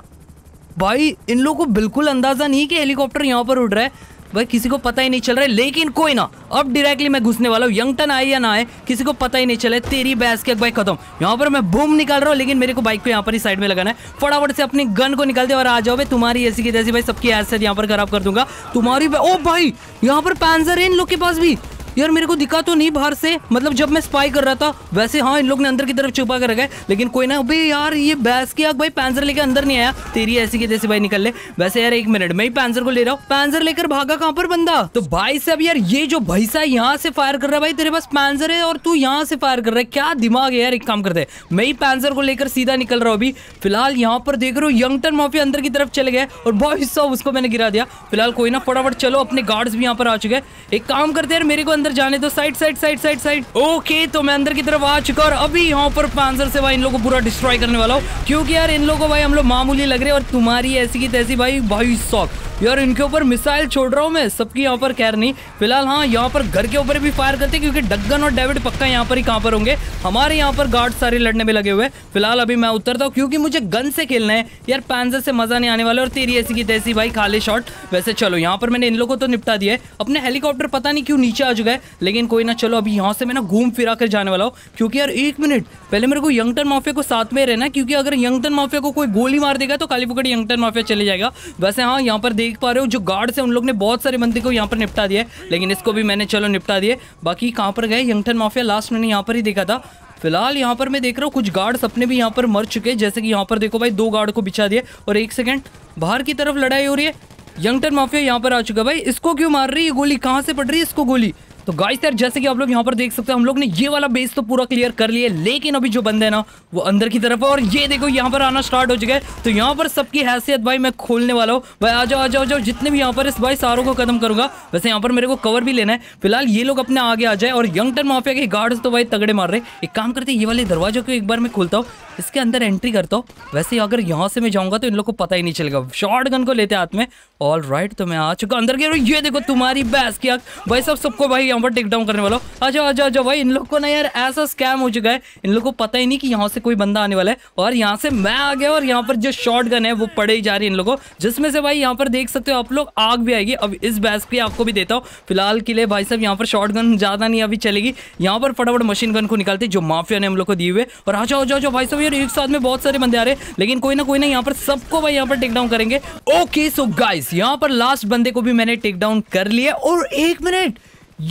भाई इन लोगों को बिल्कुल अंदाजा नहीं कि हेलीकॉप्टर यहाँ पर उड़ रहा है भाई किसी को पता ही नहीं चल रहा है लेकिन कोई ना अब डायरेक्टली मैं घुसने वाला हूँ यंगटन आए या ना आए किसी को पता ही नहीं चले तेरी बैस के बाइक खत्म यहाँ पर मैं बूम निकाल रहा हूँ लेकिन मेरे को बाइक को यहाँ पर ही साइड में लगाना है फटाफट से अपनी गन को निकाल दे और आ जाओ भाई तुम्हारी ऐसी की जैसी भाई सबकी एसेट यहाँ पर खराब कर दूंगा तुम्हारी ओ भाई यहाँ पर पैंसर है इन लोग के पास भी यार मेरे को दिखा तो नहीं बाहर से मतलब जब मैं स्पाई कर रहा था वैसे हाँ इन लोग ने अंदर की तरफ छुपा कर रखा है लेकिन कोई ना अभी यार ये बैस की आग भाई पैंसर लेकर अंदर नहीं आया तेरी ऐसी जैसे भाई निकल ले वैसे यार एक मिनट मैं ही पैंसर को ले रहा हूँ पैंसर लेकर भागा कहाँ पर बंदा तो भाई साहब यार ये जो भैसा यहाँ से फायर कर रहा है भाई तेरे पास पैंसर है और तू यहाँ से फायर कर रहा है क्या दिमाग है यार एक काम करते मैं ही पैंसर को लेकर सीधा निकल रहा हूँ अभी फिलहाल यहाँ पर देख रहे हो टर्न माफिया अंदर की तरफ चले गए और बहुत हिस्सा उसको मैंने गिरा दिया फिलहाल कोई ना फटाफट चलो अपने गार्ड्स भी यहाँ पर आ चुके हैं एक काम करते यार मेरे को अंदर अंदर जाने दो side side side side side okay तो मैं अंदर की तरफ आ चुका और अभी यहाँ पर पांजर से भाई इन लोगों को पूरा डिस्ट्रॉय करने वाला हूँ क्योंकि यार इन लोगों को भाई हम लोग मामूली लग रहे और तुम्हारी ऐसी की तैसी भाई भाई शौक यार इनके ऊपर मिसाइल छोड़ रहा हूँ मैं सबकी यहाँ पर कैर नहीं फिलहाल हाँ यहाँ पर घर के ऊपर भी फायर करते क्योंकि डगन और डेविड पक्का यहाँ पर ही कहाँ पर होंगे हमारे यहाँ पर गार्ड सारे लड़ने में लगे हुए फिलहाल अभी मैं उतरता हूँ क्योंकि मुझे गन से खेलना है यार पैंजर से मजा नहीं आने वाला और तेरी ऐसी की तैसी भाई खाली शॉट वैसे चलो यहाँ पर मैंने इन लोगों को तो निपटा दिया है अपने हेलीकॉप्टर पता नहीं क्यों नीचे आ चुका है लेकिन कोई ना चलो अभी यहाँ से मैं ना घूम फिरा कर जाने वाला हूँ क्योंकि यार एक मिनट पहले मेरे को यंगटन माफिया को साथ में रहना क्योंकि अगर यंगटन माफिया को कोई गोली मार देगा तो काली यंग यंगटन माफिया चले जाएगा वैसे हाँ यहाँ पर देख देख पा रहे हो जो गार्ड हैं उन लोग ने बहुत सारे बंदे को यहाँ पर निपटा दिया लेकिन इसको भी मैंने चलो निपटा दिए बाकी कहाँ पर गए यंगटन माफिया लास्ट मैंने यहाँ पर ही देखा था फिलहाल यहाँ पर मैं देख रहा हूँ कुछ गार्ड्स अपने भी यहाँ पर मर चुके हैं जैसे कि यहाँ पर देखो भाई दो गार्ड को बिछा दिया और एक सेकेंड बाहर की तरफ लड़ाई हो रही है यंगटन माफिया यहाँ पर आ चुका भाई इसको क्यों मार रही है गोली कहाँ से पड़ रही है इसको गोली तो गाइस यार जैसे कि आप लोग यहाँ पर देख सकते हैं हम लोग ने ये वाला बेस तो पूरा क्लियर कर लिया लेकिन अभी जो बंदे ना वो अंदर की तरफ है और ये देखो यहाँ पर आना स्टार्ट हो चुका है तो यहाँ पर सबकी हैसियत भाई मैं खोलने वाला हूँ भाई आ जाओ आ जाओ जाओ जितने भी यहाँ पर इस भाई सारों को खत्म करूंगा वैसे यहाँ पर मेरे को कवर भी लेना है फिलहाल ये लोग अपने आगे आ जाए और यंग टर्न माफिया के गार्ड तो भाई तगड़े मार रहे एक काम करते ये वाले दरवाजों को एक बार मैं खोलता हूँ इसके अंदर एंट्री करता हूँ वैसे अगर यहाँ से मैं जाऊँगा तो इन लोग को पता ही नहीं चलेगा शॉर्ट गन को लेते हाथ में ऑल राइट तो मैं आ चुका अंदर गया ये देखो तुम्हारी बैस की आग भाई सब सबको भाई यहाँ पर टेक डाउन करने वाला हूँ अच्छा अच्छा अच्छा भाई इन लोग को ना यार ऐसा स्कैम हो चुका है इन लोग को पता ही नहीं कि यहाँ से कोई बंदा आने वाला है और यहाँ से मैं आ गया और यहाँ पर जो शॉर्ट गन है वो पड़े ही जा रही है इन लोगों जिसमें से भाई यहाँ पर देख सकते हो आप लोग आग भी आएगी अब इस बैस की आपको भी देता हूँ फिलहाल के लिए भाई साहब यहाँ पर शॉर्ट गन ज़्यादा नहीं अभी चलेगी यहाँ पर फटाफट मशीन गन को निकालते जो माफिया ने हम लोग को दी हुए और जाओ जाओ भाई साहब और एक साथ में बहुत सारे बंदे आ रहे हैं लेकिन कोई ना कोई ना यहाँ पर सबको भाई यहाँ पर टेक डाउन करेंगे ओके सो गाइस यहाँ पर लास्ट बंदे को भी मैंने टेक डाउन कर लिया और एक मिनट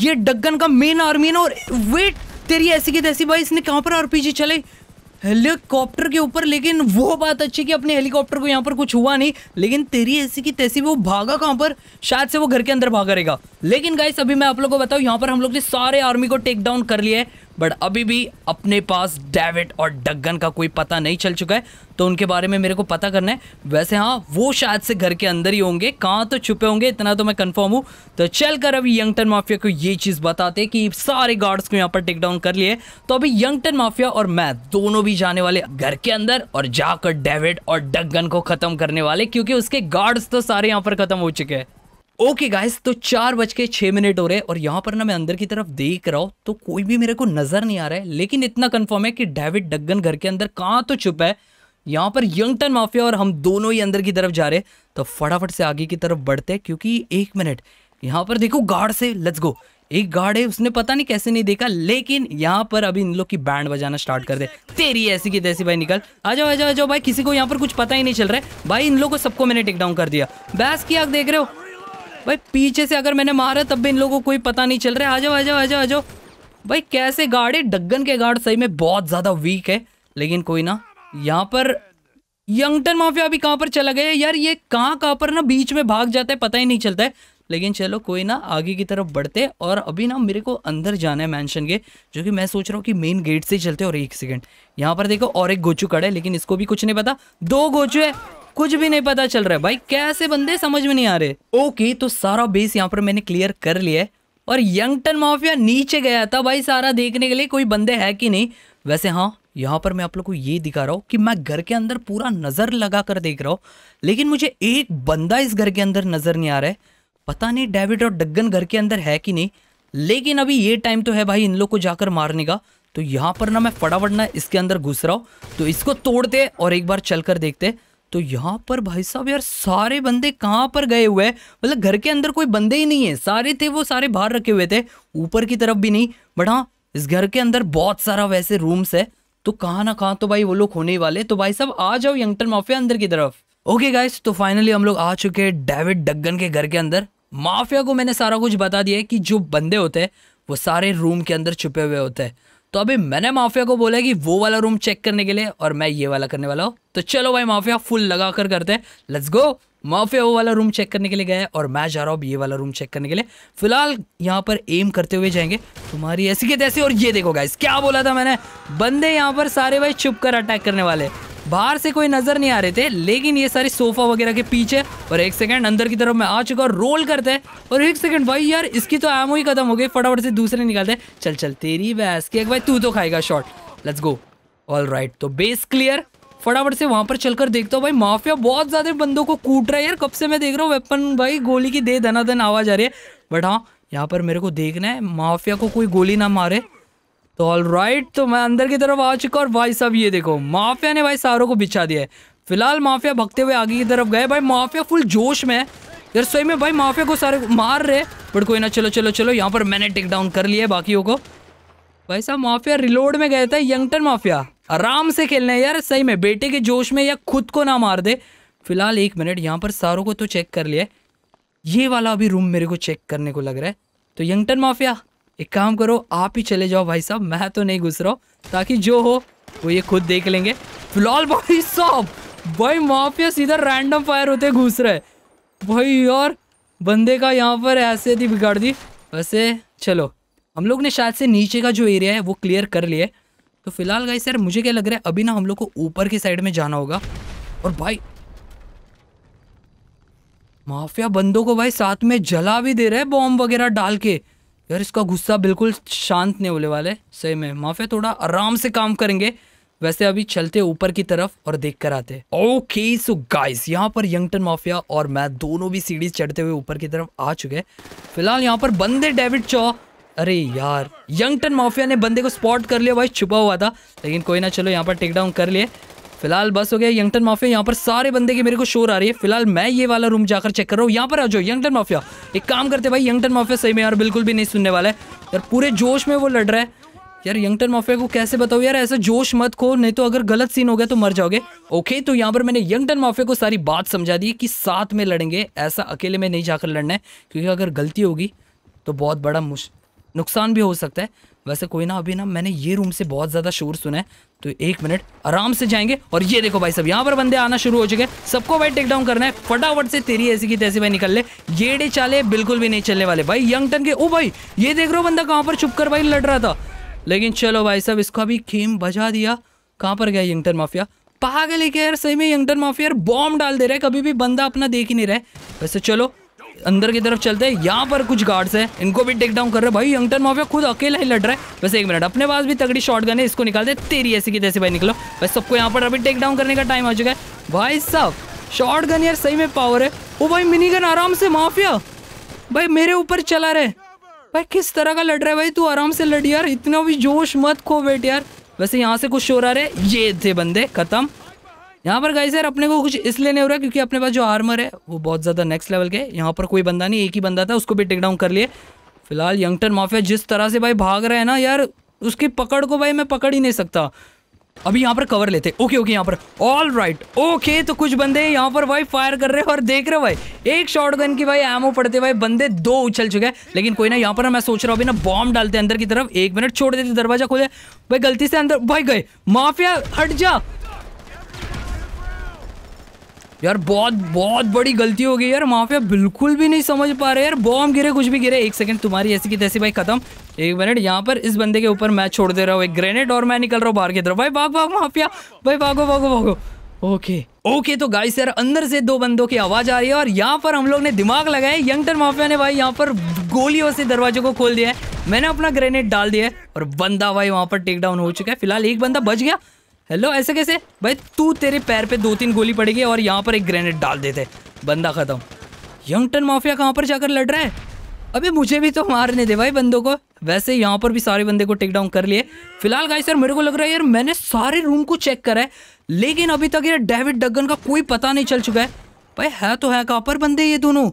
ये डगन का मेन आर्मी ना और वेट तेरी ऐसी की तैसी भाई इसने कहाँ पर आरपीजी चले हेलीकॉप्टर के ऊपर लेकिन वो बात अच्छी कि अपने हेलीकॉप्टर को यहाँ पर कुछ हुआ नहीं लेकिन तेरी ऐसी की तैसी वो भागा कहाँ पर शायद से वो घर के अंदर भागा रहेगा लेकिन गाइस अभी मैं आप लोगों को बताऊँ यहाँ पर हम लोग ने सारे आर्मी को टेक डाउन कर लिया है बट अभी भी अपने पास डेविड और डगन का कोई पता नहीं चल चुका है तो उनके बारे में मेरे को पता करना है वैसे हाँ वो शायद से घर के अंदर ही होंगे कहाँ तो छुपे होंगे इतना तो मैं कंफर्म हूँ तो चल कर अभी यंगटन माफिया को ये चीज़ बताते कि सारे गार्ड्स को यहाँ पर टेक डाउन कर लिए तो अभी यंगटन माफिया और मैं दोनों भी जाने वाले घर के अंदर और जाकर डेविड और डगन को खत्म करने वाले क्योंकि उसके गार्ड्स तो सारे यहाँ पर खत्म हो चुके हैं ओके गाइस तो चार बज के छः मिनट हो रहे हैं और यहाँ पर ना मैं अंदर की तरफ देख रहा हूँ तो कोई भी मेरे को नज़र नहीं आ रहा है लेकिन इतना कंफर्म है कि डेविड डगन घर के अंदर कहाँ तो छुपा है यहाँ पर यंगटन माफिया और हम दोनों ही अंदर की तरफ जा रहे हैं तो फटाफट से आगे की तरफ बढ़ते हैं क्योंकि एक मिनट यहाँ पर देखो गार्ड से लच गो एक गार्ड है उसने पता नहीं कैसे नहीं देखा लेकिन यहाँ पर अभी इन लोग की बैंड बजाना स्टार्ट कर दे तेरी ऐसी की तैसी भाई निकल आ जाओ आ जाओ आ जाओ भाई किसी को यहाँ पर कुछ पता ही नहीं चल रहा है भाई इन लोग को सबको मैंने टेकडाउन कर दिया बैस की आग देख रहे हो भाई पीछे से अगर मैंने मारा तब भी इन लोगों को कोई पता नहीं चल रहा है आ जाओ आ जाओ आ जाओ आ जाओ भाई कैसे गार्ड है डगन के गार्ड सही में बहुत ज़्यादा वीक है लेकिन कोई ना यहाँ पर यंगटन माफिया अभी कहाँ पर चला गया यार ये कहाँ कहाँ पर ना बीच में भाग जाता है पता ही नहीं चलता है लेकिन चलो कोई ना आगे की तरफ बढ़ते और अभी ना मेरे को अंदर जाना है मैंशन के जो कि मैं सोच रहा हूँ कि मेन गेट से चलते और एक सेकेंड यहाँ पर देखो और एक गोचू कड़ा है लेकिन इसको भी कुछ नहीं पता दो गोचू है कुछ भी नहीं पता चल रहा है भाई कैसे बंदे समझ में नहीं आ रहे ओके तो सारा बेस यहाँ पर मैंने क्लियर कर लिया है और यंगटन माफिया नीचे गया था भाई सारा देखने के लिए कोई बंदे है कि नहीं वैसे हाँ यहाँ पर मैं आप लोग को ये दिखा रहा हूँ कि मैं घर के अंदर पूरा नज़र लगा कर देख रहा हूँ लेकिन मुझे एक बंदा इस घर के अंदर नज़र नहीं आ रहा है पता नहीं डेविड और डगन घर के अंदर है कि नहीं लेकिन अभी ये टाइम तो है भाई इन लोग को जाकर मारने का तो यहाँ पर ना मैं फटाफट ना इसके अंदर घुस रहा हूँ तो इसको तोड़ते और एक बार चल देखते तो यहाँ पर भाई साहब यार सारे बंदे कहाँ पर गए हुए हैं मतलब घर के अंदर कोई बंदे ही नहीं है सारे थे वो सारे बाहर रखे हुए थे ऊपर की तरफ भी नहीं बट हाँ इस घर के अंदर बहुत सारा वैसे रूम्स है तो कहाँ ना कहाँ तो भाई वो लोग होने वाले तो भाई साहब आ जाओ यंगटन माफिया अंदर की तरफ ओके गाइस तो फाइनली हम लोग आ चुके हैं डेविड डगन के घर के अंदर माफिया को मैंने सारा कुछ बता दिया है कि जो बंदे होते हैं वो सारे रूम के अंदर छुपे हुए होते हैं तो अभी मैंने माफिया को बोला कि वो वाला रूम चेक करने के लिए और मैं ये वाला करने वाला हूँ तो चलो भाई माफिया फुल लगा कर करते हैं लेट्स गो माफिया वो वाला रूम चेक करने के लिए गया है और मैं जा रहा हूँ ये वाला रूम चेक करने के लिए फिलहाल यहाँ पर एम करते हुए जाएंगे तुम्हारी ऐसी के तैसी और ये देखो गाइस क्या बोला था मैंने बंदे यहाँ पर सारे भाई छुप कर अटैक करने वाले बाहर से कोई नजर नहीं आ रहे थे लेकिन ये सारे सोफा वगैरह के पीछे और एक सेकंड अंदर की तरफ मैं आ चुका रोल करते हैं और एक सेकंड भाई यार इसकी तो एमओ ही खत्म हो गई फटाफट से दूसरे निकालते चल चल तेरी बैस एक भाई तू तो खाएगा shot let's go all right तो बेस क्लियर फटाफट से वहां पर चलकर देखता हूँ भाई माफिया बहुत ज्यादा बंदों को कूट रहा है यार कब से मैं देख रहा हूँ वेपन भाई गोली की दे धनाधन आवाज आ रही है बट हाँ यहाँ पर मेरे को देखना है माफिया को कोई गोली ना मारे तो ऑल राइट तो मैं अंदर की तरफ आ चुका और भाई साहब ये देखो माफिया ने भाई सारों को बिछा दिया है फिलहाल माफिया भगते हुए आगे की तरफ गए भाई माफिया फुल जोश में यार सही में भाई माफिया को सारे मार रहे बट कोई ना चलो चलो चलो यहाँ पर मैंने टेक डाउन कर लिया बाकियों को भाई साहब माफिया रिलोड में गए थे यंगटन माफिया आराम से खेलने यार सही में बेटे के जोश में या खुद को ना मार दे फिलहाल एक मिनट यहाँ पर सारों को तो चेक कर लिया ये वाला अभी रूम मेरे को चेक करने को लग रहा है तो यंगटन माफिया एक काम करो आप ही चले जाओ भाई साहब मैं तो नहीं घुस रहा ताकि जो हो वो ये खुद देख लेंगे फिलहाल भाई साहब भाई माफिया सीधा रैंडम फायर होते घुस रहे भाई यार बंदे का यहाँ पर ऐसे थी बिगाड़ दी वैसे चलो हम लोग ने शायद से नीचे का जो एरिया है वो क्लियर कर लिए तो फिलहाल भाई सर मुझे क्या लग रहा है अभी ना हम लोग को ऊपर की साइड में जाना होगा और भाई माफिया बंदों को भाई साथ में जला भी दे रहे हैं बॉम्ब वगैरह डाल के यार इसका गुस्सा बिल्कुल शांत नहीं होने वाला है सही में माफिया थोड़ा आराम से काम करेंगे वैसे अभी चलते ऊपर की तरफ और देख कर आते ओके सो गाइस यहाँ पर यंगटन माफिया और मैं दोनों भी सीढ़ी चढ़ते हुए ऊपर की तरफ आ चुके हैं फिलहाल यहाँ पर बंदे डेविड चौ अरे यार यंगटन माफिया ने बंदे को स्पॉट कर लिया भाई छुपा हुआ था लेकिन कोई ना चलो यहाँ पर टेक डाउन कर लिए फिलहाल बस हो गया यंगटन माफिया यहाँ पर सारे बंदे की मेरे को शोर आ रही है फिलहाल मैं ये वाला रूम जाकर चेक कर रहा हूँ यहाँ पर आ जाओ यंगटन माफिया एक काम करते भाई यंगटन माफिया सही में यार बिल्कुल भी नहीं सुनने वाला है यार पूरे जोश में वो लड़ रहा है यार यंगटन माफिया को कैसे बताओ यार ऐसा जोश मत को नहीं तो अगर गलत सीन हो गया तो मर जाओगे ओके तो यहाँ पर मैंने यंगटन माफिया को सारी बात समझा दी कि साथ में लड़ेंगे ऐसा अकेले में नहीं जाकर लड़ना है क्योंकि अगर गलती होगी तो बहुत बड़ा नुकसान भी हो सकता है वैसे कोई ना अभी ना मैंने ये रूम से बहुत ज़्यादा शोर सुना है तो एक मिनट आराम से जाएंगे और ये देखो भाई सब यहाँ पर बंदे आना शुरू हो चुके सबको भाई टेक डाउन करना है फटाफट से तेरी ऐसी की तैसी भाई निकल ले ये डे चाले बिल्कुल भी नहीं चलने वाले भाई यंग टन के ओ भाई ये देख रहे हो बंदा कहाँ पर छुप कर भाई लड़ रहा था लेकिन चलो भाई साहब इसको अभी खेम बजा दिया कहाँ पर गया यंगटन माफिया पागल है क्या यार सही में यंगटन माफिया बॉम्ब डाल दे रहा है कभी भी बंदा अपना देख ही नहीं रहा है वैसे चलो अंदर की तरफ चलते हैं यहाँ पर कुछ गार्ड्स हैं इनको भी टेक डाउन कर रहे भाई यंगटन माफिया खुद अकेला ही लड़ रहा है बस एक मिनट अपने पास भी तगड़ी शॉट गन है इसको निकालते तेरी ऐसी की तैसे भाई निकलो बस सबको यहाँ पर अभी टेक डाउन करने का टाइम आ चुका है भाई साहब शॉर्ट गन यार सही में पावर है वो भाई मिनी गन आराम से माफिया भाई मेरे ऊपर चला रहे भाई किस तरह का लड़ रहा है भाई तू आराम से लड़ यार इतना भी जोश मत खो बेट यार वैसे यहाँ से कुछ शोर आ रहे ये थे बंदे खत्म यहाँ पर गाइस यार अपने को कुछ इसलिए नहीं हो रहा है क्योंकि अपने पास जो आर्मर है वो बहुत ज़्यादा नेक्स्ट लेवल के यहाँ पर कोई बंदा नहीं एक ही बंदा था उसको भी टेक डाउन कर लिए फिलहाल यंगटन माफिया जिस तरह से भाई भाग रहे हैं ना यार उसकी पकड़ को भाई मैं पकड़ ही नहीं सकता अभी यहाँ पर कवर लेते ओके ओके यहाँ पर ऑल राइट ओके तो कुछ बंदे यहाँ पर भाई फायर कर रहे हैं और देख रहे हो भाई एक शॉट गन की भाई एमओ पड़ते भाई बंदे दो उछल चुके हैं लेकिन कोई ना यहाँ पर ना मैं सोच रहा हूँ ना बॉम्ब डालते अंदर की तरफ एक मिनट छोड़ देते दरवाजा खोले भाई गलती से अंदर भाई गए माफिया हट जा यार बहुत बहुत बड़ी गलती हो गई यार माफिया बिल्कुल भी नहीं समझ पा रहे यार बॉम्ब गिरे कुछ भी गिरे एक सेकंड तुम्हारी ऐसी की तैसी भाई खत्म एक मिनट यहाँ पर इस बंदे के ऊपर मैं छोड़ दे रहा हूँ एक ग्रेनेड और मैं निकल रहा हूँ बाहर की तरफ भाई भाग भाग माफिया भाई भागो भागो भागो ओके ओके तो गाइस यार अंदर से दो बंदों की आवाज आ रही है और यहाँ पर हम लोग ने दिमाग लगाया यंगटर माफिया ने भाई यहाँ पर गोलियों से दरवाजे को खोल दिया है मैंने अपना ग्रेनेड डाल दिया है और बंदा भाई वहां पर टेक डाउन हो चुका है फिलहाल एक बंदा बच गया हेलो ऐसे कैसे भाई तू तेरे पैर पे दो तीन गोली पड़ेगी और यहाँ पर एक ग्रेनेड डाल देते बंदा ख़त्म यंगटन माफिया कहाँ पर जाकर लड़ रहा है अबे मुझे भी तो मारने दे भाई बंदों को वैसे यहाँ पर भी सारे बंदे को टेक डाउन कर लिए फिलहाल गाइस सर मेरे को लग रहा है यार मैंने सारे रूम को चेक करा है लेकिन अभी तक यार डेविड डगन का कोई पता नहीं चल चुका है भाई है तो है कहाँ पर बंदे ये दोनों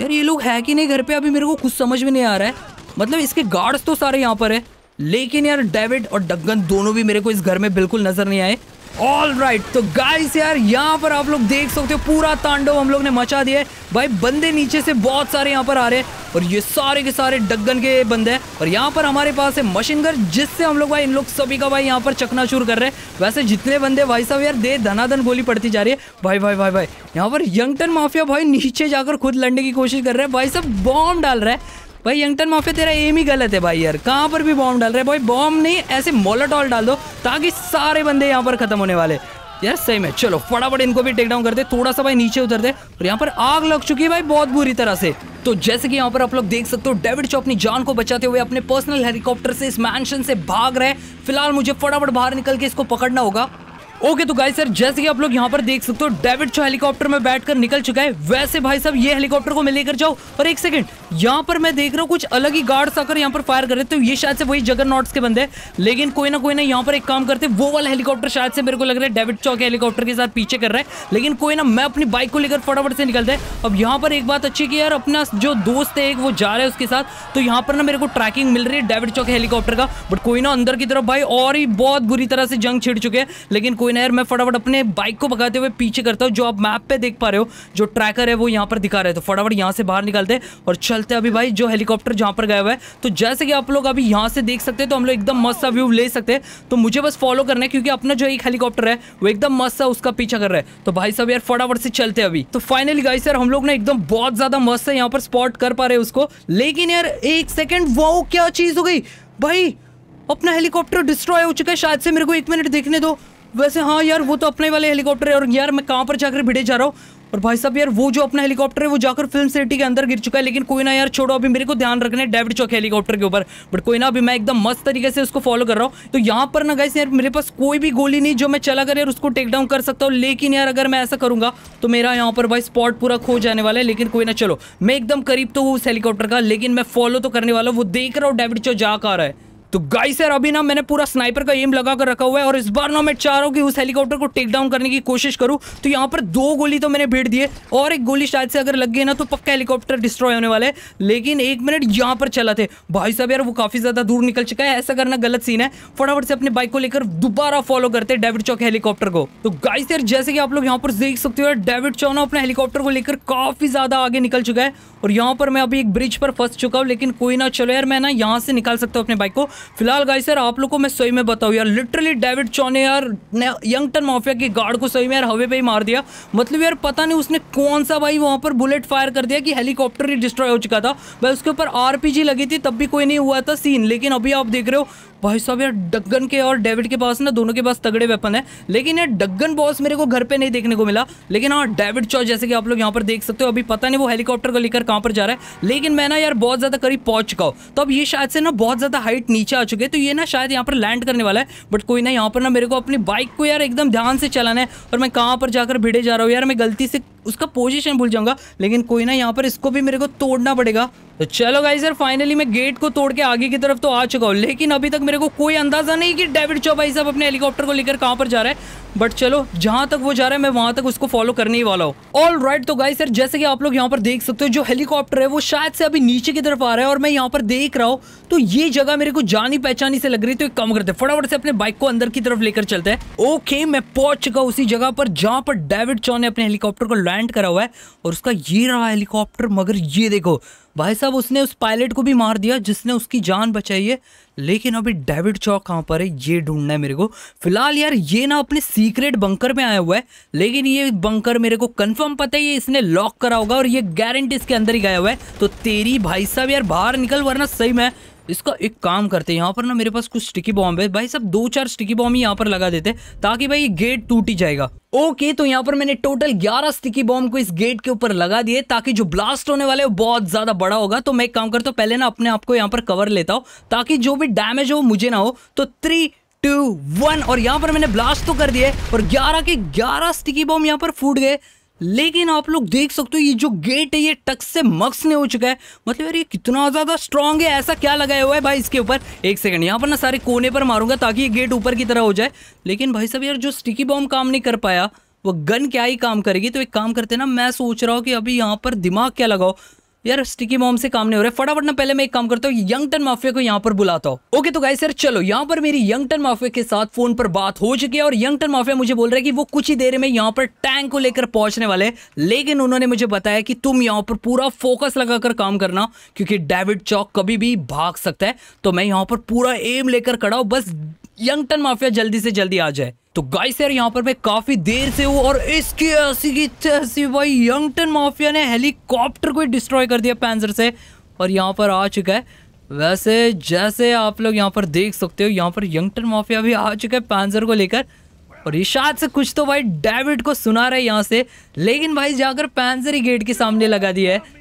यार ये लोग है कि नहीं घर पे अभी मेरे को कुछ समझ में नहीं आ रहा है मतलब इसके गार्ड्स तो सारे यहाँ पर है लेकिन यार डेविड और डगन दोनों भी मेरे को इस घर में बिल्कुल नजर नहीं आए ऑल राइट right, तो गाइस यार यहाँ पर आप लोग देख सकते हो पूरा तांडव हम लोग ने मचा दिया है भाई बंदे नीचे से बहुत सारे यहाँ पर आ रहे हैं और ये सारे के सारे डगन के बंदे हैं और यहाँ पर हमारे पास है मशीन घर जिससे हम लोग भाई इन लोग सभी का भाई यहाँ पर चकना कर रहे हैं वैसे जितने बंदे भाई साहब यार दे धनाधन गोली पड़ती जा रही है भाई भाई भाई भाई यहाँ पर यंगटन माफिया भाई नीचे जाकर खुद लड़ने की कोशिश कर रहे हैं भाई साहब बॉम्ब डाल रहा है भाई यंगटन माफिया तेरा एम ही गलत है भाई यार कहाँ पर भी बॉम्ब डाल रहे भाई बॉम्ब नहीं ऐसे मोलाटॉल डाल दो ताकि सारे बंदे यहाँ पर खत्म होने वाले यार सही में चलो फटाफट इनको भी टेक डाउन दे थोड़ा सा भाई नीचे उतर दे और यहाँ पर आग लग चुकी है भाई बहुत बुरी तरह से तो जैसे कि यहाँ पर आप लोग देख सकते हो डेविड चो अपनी जान को बचाते हुए अपने पर्सनल हेलीकॉप्टर से इस मैंशन से भाग रहे फिलहाल मुझे फटाफट बाहर निकल के इसको पकड़ना होगा ओके तो गाइस सर जैसे कि आप लोग यहाँ पर देख सकते हो डेविड जो हेलीकॉप्टर में बैठकर निकल चुका है वैसे भाई साहब ये हेलीकॉप्टर को मैं लेकर जाओ और एक सेकंड यहाँ पर मैं देख रहा हूँ कुछ अलग ही गार्ड्स आकर यहाँ पर फायर कर रहे थे तो ये शायद से वही जगर के बंदे लेकिन कोई ना कोई ना यहाँ पर एक काम करते वो वाला हेलीकॉप्टर शायद से मेरे को लग रहा है डेविड चौक हेलीकॉप्टर के साथ पीछे कर रहे हैं लेकिन कोई ना मैं अपनी बाइक को लेकर फटाफट से निकलते हैं अब यहाँ पर एक बात अच्छी की यार अपना जो दोस्त है वो जा रहे हैं उसके साथ तो यहाँ पर ना मेरे को ट्रैकिंग मिल रही है डेविड चौक हेलीकॉप्टर का बट कोई ना अंदर की तरफ भाई और ही बहुत बुरी तरह से जंग छिड़ चुके हैं लेकिन कोई नहीं यार मैं फटाफट अपने बाइक को भगाते हुए पीछे करता हूँ जो आप मैप पे देख पा रहे हो जो ट्रैकर है वो यहाँ पर दिखा रहे तो फटाफट यहाँ से बाहर निकलते हैं और चलते अभी भाई जो हेलीकॉप्टर जहाँ पर गया हुआ है तो जैसे कि आप लोग अभी यहाँ से देख सकते हैं तो हम लोग एकदम मस्त सा व्यू ले सकते हैं तो मुझे बस फॉलो करना है क्योंकि अपना जो एक हेलीकॉप्टर है वो एकदम मस्त सा उसका पीछा कर रहा है तो भाई साहब यार फटाफट से चलते अभी तो फाइनली गाई सर हम लोग ना एकदम बहुत ज्यादा मस्त है यहाँ पर स्पॉट कर पा रहे उसको लेकिन यार एक सेकेंड वो क्या चीज हो गई भाई अपना हेलीकॉप्टर डिस्ट्रॉय हो चुका है शायद से मेरे को एक मिनट देखने दो वैसे हाँ यार वो तो अपने वाले हेलीकॉप्टर है और यार मैं कहाँ पर जाकर भिड़े जा रहा हूँ और भाई साहब यार वो जो अपना हेलीकॉप्टर है वो जाकर फिल्म सिटी के अंदर गिर चुका है लेकिन कोई ना यार छोड़ो अभी मेरे को ध्यान रखना है डेविड चौक हेलीकॉप्टर के ऊपर बट कोई ना अभी मैं एकदम मस्त तरीके से उसको फॉलो कर रहा हूँ तो यहाँ पर ना गाइस यार मेरे पास कोई भी गोली नहीं जो मैं चला कर यार उसको टेक डाउन कर सकता हूँ लेकिन यार अगर मैं ऐसा करूंगा तो मेरा यहाँ पर भाई स्पॉट पूरा खो जाने वाला है लेकिन कोई ना चलो मैं एकदम करीब तो हूँ उस हेलीकॉप्टर का लेकिन मैं फॉलो तो करने वाला हूँ वो देख रहा हूँ डेविड चौक जा कर रहा है तो गाइस यार अभी ना मैंने पूरा स्नाइपर का एम लगा कर रखा हुआ है और इस बार ना मैं चाह रहा हूँ कि उस हेलीकॉप्टर को टेक डाउन करने की कोशिश करूँ तो यहाँ पर दो गोली तो मैंने भेड़ दिए और एक गोली शायद से अगर लग गई ना तो पक्का हेलीकॉप्टर डिस्ट्रॉय होने वाला है लेकिन एक मिनट यहाँ पर चला थे भाई साहब यार वो काफ़ी ज़्यादा दूर निकल चुका है ऐसा करना गलत सीन है फटाफट से अपने बाइक को लेकर दोबारा फॉलो करते डेविड चौक हेलीकॉप्टर को तो गाइस यार जैसे कि आप लोग यहाँ पर देख सकते हो डेविड चौक ना अपने हेलीकॉप्टर को लेकर काफ़ी ज़्यादा आगे निकल चुका है और यहाँ पर मैं अभी एक ब्रिज पर फंस चुका हूँ लेकिन कोई ना चलो यार मैं ना यहाँ से निकाल सकता हूँ अपने बाइक को फिलहाल गाई सर आप लोग को मैं सही में बताऊँ यार लिटरली डेविड यार ने यंग टन माफिया की गार्ड को सही में यार हवे पे ही मार दिया मतलब यार पता नहीं उसने कौन सा भाई वहाँ पर बुलेट फायर कर दिया कि हेलीकॉप्टर ही डिस्ट्रॉय हो चुका था भाई उसके ऊपर आर लगी थी तब भी कोई नहीं हुआ था सीन लेकिन अभी आप देख रहे हो भाई साहब यार डगन के और डेविड के पास ना दोनों के पास तगड़े वेपन है लेकिन यार डगन बॉस मेरे को घर पर नहीं देखने को मिला लेकिन हाँ डेविड चौ जैसे कि आप लोग यहाँ पर देख सकते हो अभी पता नहीं वो हेलीकॉप्टर को लेकर कहाँ पर जा रहा है लेकिन मैं ना यार बहुत ज़्यादा करीब पहुंच चुका हूँ तो अब ये शायद से ना बहुत ज़्यादा हाइट नीचे आ चुके तो ये ना शायद यहाँ पर लैंड करने वाला है बट कोई ना यहाँ पर ना मेरे को अपनी बाइक को यार एकदम ध्यान से चलाना है और मैं कहाँ पर जाकर भिड़े जा रहा हूँ यार मैं गलती से उसका पोजीशन भूल जाऊंगा लेकिन कोई ना यहाँ पर इसको भी मेरे को तोड़ना पड़ेगा तो चलो गाइज सर फाइनली मैं गेट को तोड़ के आगे की तरफ तो आ चुका हूँ लेकिन अभी तक मेरे को कोई अंदाजा नहीं कि डेविड चौपाई साहब अपने हेलीकॉप्टर को लेकर कहाँ पर जा रहे हैं बट चलो जहां तक वो जा रहा है मैं वहां तक उसको फॉलो करने ही वाला हूँ ऑल राइट तो गाइज सर जैसे कि आप लोग यहाँ पर देख सकते हो जो हेलीकॉप्टर है वो शायद से अभी नीचे की तरफ आ रहा है और मैं यहाँ पर देख रहा हूँ तो ये जगह मेरे को जानी पहचानी से लग रही तो एक काम करते फटाफट से अपने बाइक को अंदर की तरफ लेकर चलते हैं ओके मैं पहुंच चुका उसी जगह पर जहाँ पर डेविड चौ ने अपने हेलीकॉप्टर को लैंड लैंड करा हुआ है और उसका ये रहा हेलीकॉप्टर मगर ये देखो भाई साहब उसने उस पायलट को भी मार दिया जिसने उसकी जान बचाई है लेकिन अभी डेविड चौक कहाँ पर है ये ढूंढना है मेरे को फिलहाल यार ये ना अपने सीक्रेट बंकर में आया हुआ है लेकिन ये बंकर मेरे को कंफर्म पता है ये इसने लॉक करा होगा और ये गारंटी इसके अंदर ही गया हुआ है तो तेरी भाई साहब यार बाहर निकल वरना सही में इसका एक काम करते हैं यहाँ पर ना मेरे पास कुछ स्टिकी बॉम्ब है भाई सब दो चार स्टिकी बॉम्ब यहाँ पर लगा देते ताकि भाई गेट टूट ही जाएगा ओके तो यहाँ पर मैंने टोटल 11 स्टिकी बॉम्ब को इस गेट के ऊपर लगा दिए ताकि जो ब्लास्ट होने वाले वो बहुत ज्यादा बड़ा होगा तो मैं एक काम करता हूँ पहले ना अपने आपको यहाँ पर कवर लेता हूँ ताकि जो भी डैमेज हो मुझे ना हो तो थ्री टू वन और यहाँ पर मैंने ब्लास्ट तो कर दिए और ग्यारह के ग्यारह स्टिकी बॉम्ब यहाँ पर फूट गए लेकिन आप लोग देख सकते हो ये जो गेट है ये टक से मक्स ने हो चुका है मतलब यार ये कितना ज़्यादा स्ट्रांग है ऐसा क्या लगाया हुआ है भाई इसके ऊपर एक सेकंड यहाँ पर ना सारे कोने पर मारूंगा ताकि ये गेट ऊपर की तरह हो जाए लेकिन भाई साहब यार जो स्टिकी बॉम्ब काम नहीं कर पाया वो गन क्या ही काम करेगी तो एक काम करते ना मैं सोच रहा हूँ कि अभी यहाँ पर दिमाग क्या लगाओ यार स्टिकी मॉम से काम नहीं हो रहा है फटाफट ना पहले मैं एक काम करता हूँ यंग टन माफिया को यहाँ पर बुलाता हूँ ओके तो गाइस सर चलो यहाँ पर मेरी यंग टन माफिया के साथ फोन पर बात हो चुकी है और यंग टन माफिया मुझे बोल रहा है कि वो कुछ ही देर में यहाँ पर टैंक को लेकर पहुंचने वाले लेकिन उन्होंने मुझे बताया कि तुम यहाँ पर पूरा फोकस लगाकर काम करना क्योंकि डेविड चौक कभी भी भाग सकता है तो मैं यहाँ पर पूरा एम लेकर खड़ा हूँ बस यंग टन माफिया जल्दी से जल्दी आ जाए तो गाइस यार यहाँ पर मैं काफी देर से हूँ और इसकी ऐसी की तैसी भाई यंगटन माफिया ने हेलीकॉप्टर को डिस्ट्रॉय कर दिया पैंजर से और यहाँ पर आ चुका है वैसे जैसे आप लोग यहाँ पर देख सकते हो यहाँ पर यंगटन माफिया भी आ चुका है पैंजर को लेकर और इशाद से कुछ तो भाई डेविड को सुना रहे यहाँ से लेकिन भाई जाकर पैंजर ही गेट के सामने लगा दिया है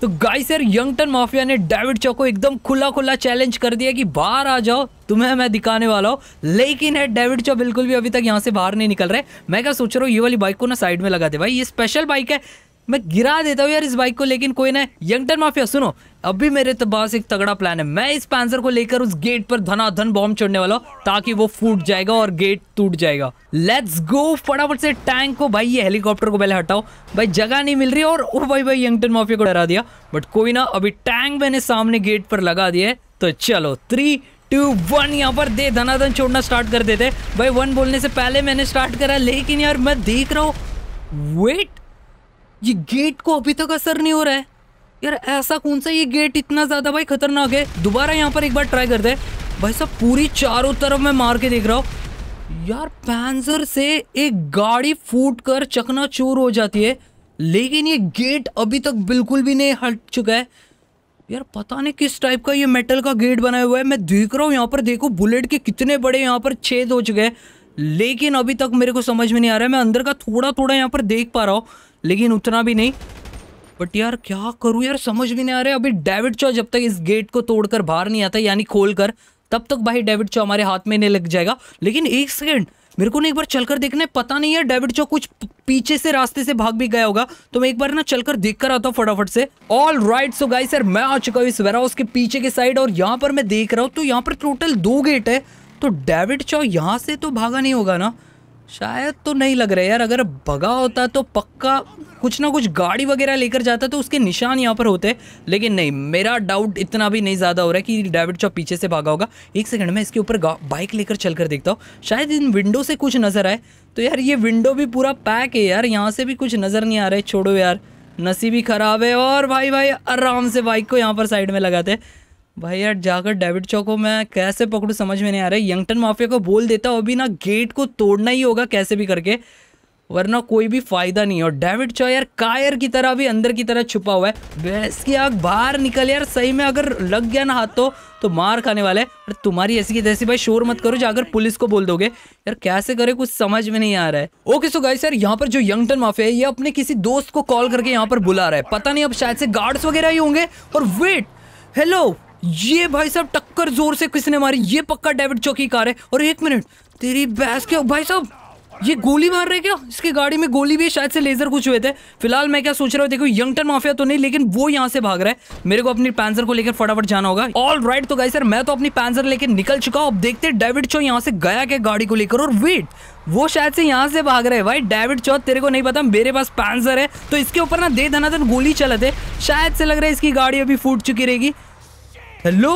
तो गाइस यार यंगटन माफिया ने डेविड चो को एकदम खुला खुला चैलेंज कर दिया कि बाहर आ जाओ तुम्हें मैं दिखाने वाला हूँ लेकिन है डेविड चो बिल्कुल भी अभी तक यहाँ से बाहर नहीं निकल रहे मैं क्या सोच रहा हूँ ये वाली बाइक को ना साइड में लगा दे भाई ये स्पेशल बाइक है मैं गिरा देता हूँ यार इस बाइक को लेकिन कोई ना यंगटर माफिया सुनो अभी मेरे तो पास एक तगड़ा प्लान है मैं इस पैंसर को लेकर उस गेट पर धनाधन बॉम्ब चढ़ने वाला हूँ ताकि वो फूट जाएगा और गेट टूट जाएगा लेट्स गो फटाफट से टैंक को भाई ये हेलीकॉप्टर को पहले हटाओ भाई जगह नहीं मिल रही और ओ भाई भाई यंगटन माफिया को डरा दिया बट कोई ना अभी टैंक मैंने सामने गेट पर लगा दिया तो चलो थ्री टू वन यहाँ पर दे धनाधन छोड़ना स्टार्ट कर देते भाई वन बोलने से पहले मैंने स्टार्ट करा लेकिन यार मैं देख रहा हूँ वेट ये गेट को अभी तक असर नहीं हो रहा है यार ऐसा कौन सा ये गेट इतना ज्यादा भाई खतरनाक है दोबारा यहाँ पर एक बार ट्राई कर दे भाई साहब पूरी चारों तरफ मैं मार के देख रहा हूँ यार पैंजर से एक गाड़ी फूट कर चकना चोर हो जाती है लेकिन ये गेट अभी तक बिल्कुल भी नहीं हट चुका है यार पता नहीं किस टाइप का ये मेटल का गेट बनाया हुआ है मैं देख रहा हूँ यहाँ पर देखो बुलेट के कितने बड़े यहाँ पर छेद हो चुके हैं लेकिन अभी तक मेरे को समझ में नहीं आ रहा है मैं अंदर का थोड़ा थोड़ा यहाँ पर देख पा रहा हूँ लेकिन उतना भी नहीं बट यार क्या करूँ यार समझ भी नहीं आ रहा अभी डेविड चौ जब तक इस गेट को तोड़कर बाहर नहीं आता यानी खोल कर तब तक भाई डेविड चौ हमारे हाथ में नहीं लग जाएगा लेकिन एक सेकेंड मेरे को ना एक बार चलकर देखना है पता नहीं है डेविड चो कुछ पीछे से रास्ते से भाग भी गया होगा तो मैं एक बार ना चलकर देख कर आता हूँ फटाफट से ऑल राइट सो गाई सर मैं आ चुका हूँ इस वेरा के पीछे के साइड और यहाँ पर मैं देख रहा हूँ तो यहाँ पर टोटल दो गेट है तो डेविड चौ यहाँ से तो भागा नहीं होगा ना शायद तो नहीं लग रहा यार अगर भगा होता तो पक्का कुछ ना कुछ गाड़ी वगैरह लेकर जाता तो उसके निशान यहाँ पर होते लेकिन नहीं मेरा डाउट इतना भी नहीं ज़्यादा हो रहा है कि डेविड चॉप पीछे से भागा होगा एक सेकंड मैं इसके ऊपर बाइक लेकर चल कर देखता हूँ शायद इन विंडो से कुछ नज़र आए तो यार ये विंडो भी पूरा पैक है यार यहाँ से भी कुछ नज़र नहीं आ रहा है छोड़ो यार नसीबी ख़राब है और भाई भाई आराम से बाइक को यहाँ पर साइड में लगाते हैं भाई यार जाकर डेविड चौको मैं कैसे पकड़ू समझ में नहीं आ रहा है यंगटन माफिया को बोल देता हूँ अभी ना गेट को तोड़ना ही होगा कैसे भी करके वरना कोई भी फायदा नहीं और डेविड चौ यार कायर की तरह भी अंदर की तरह छुपा हुआ है भैंस की आग बाहर निकल यार सही में अगर लग गया ना हाथ तो तो मार खाने वाला है और तुम्हारी ऐसी की तैसी भाई शोर मत करो जाकर पुलिस को बोल दोगे यार कैसे करे कुछ समझ में नहीं आ रहा है ओके सो गाइस यार यहाँ पर जो यंगटन माफिया है ये अपने किसी दोस्त को कॉल करके यहाँ पर बुला रहा है पता नहीं अब शायद से गार्ड्स वगैरह ही होंगे और वेट हेलो ये भाई साहब टक्कर जोर से किसने मारी ये पक्का डेविड चौकी कार है और एक मिनट तेरी बहस क्या भाई साहब ये गोली मार रहे क्या इसकी गाड़ी में गोली भी है शायद से लेजर कुछ हुए थे फिलहाल मैं क्या सोच रहा हूँ देखो यंगटन माफिया तो नहीं लेकिन वो यहाँ से भाग रहा है मेरे को अपनी पैंसर को लेकर फटाफट जाना होगा ऑल राइट तो गाई सर मैं तो अपनी पैंसर लेकर निकल चुका हूँ अब देखते हैं डेविड चो यहाँ से गया क्या गाड़ी को लेकर और वेट वो शायद से यहाँ से भाग रहे भाई डेविड चौथ तेरे को नहीं पता मेरे पास पैंसर है तो इसके ऊपर ना दे धनाधन गोली चलते थे शायद से लग रहा है इसकी गाड़ी अभी फूट चुकी रहेगी हेलो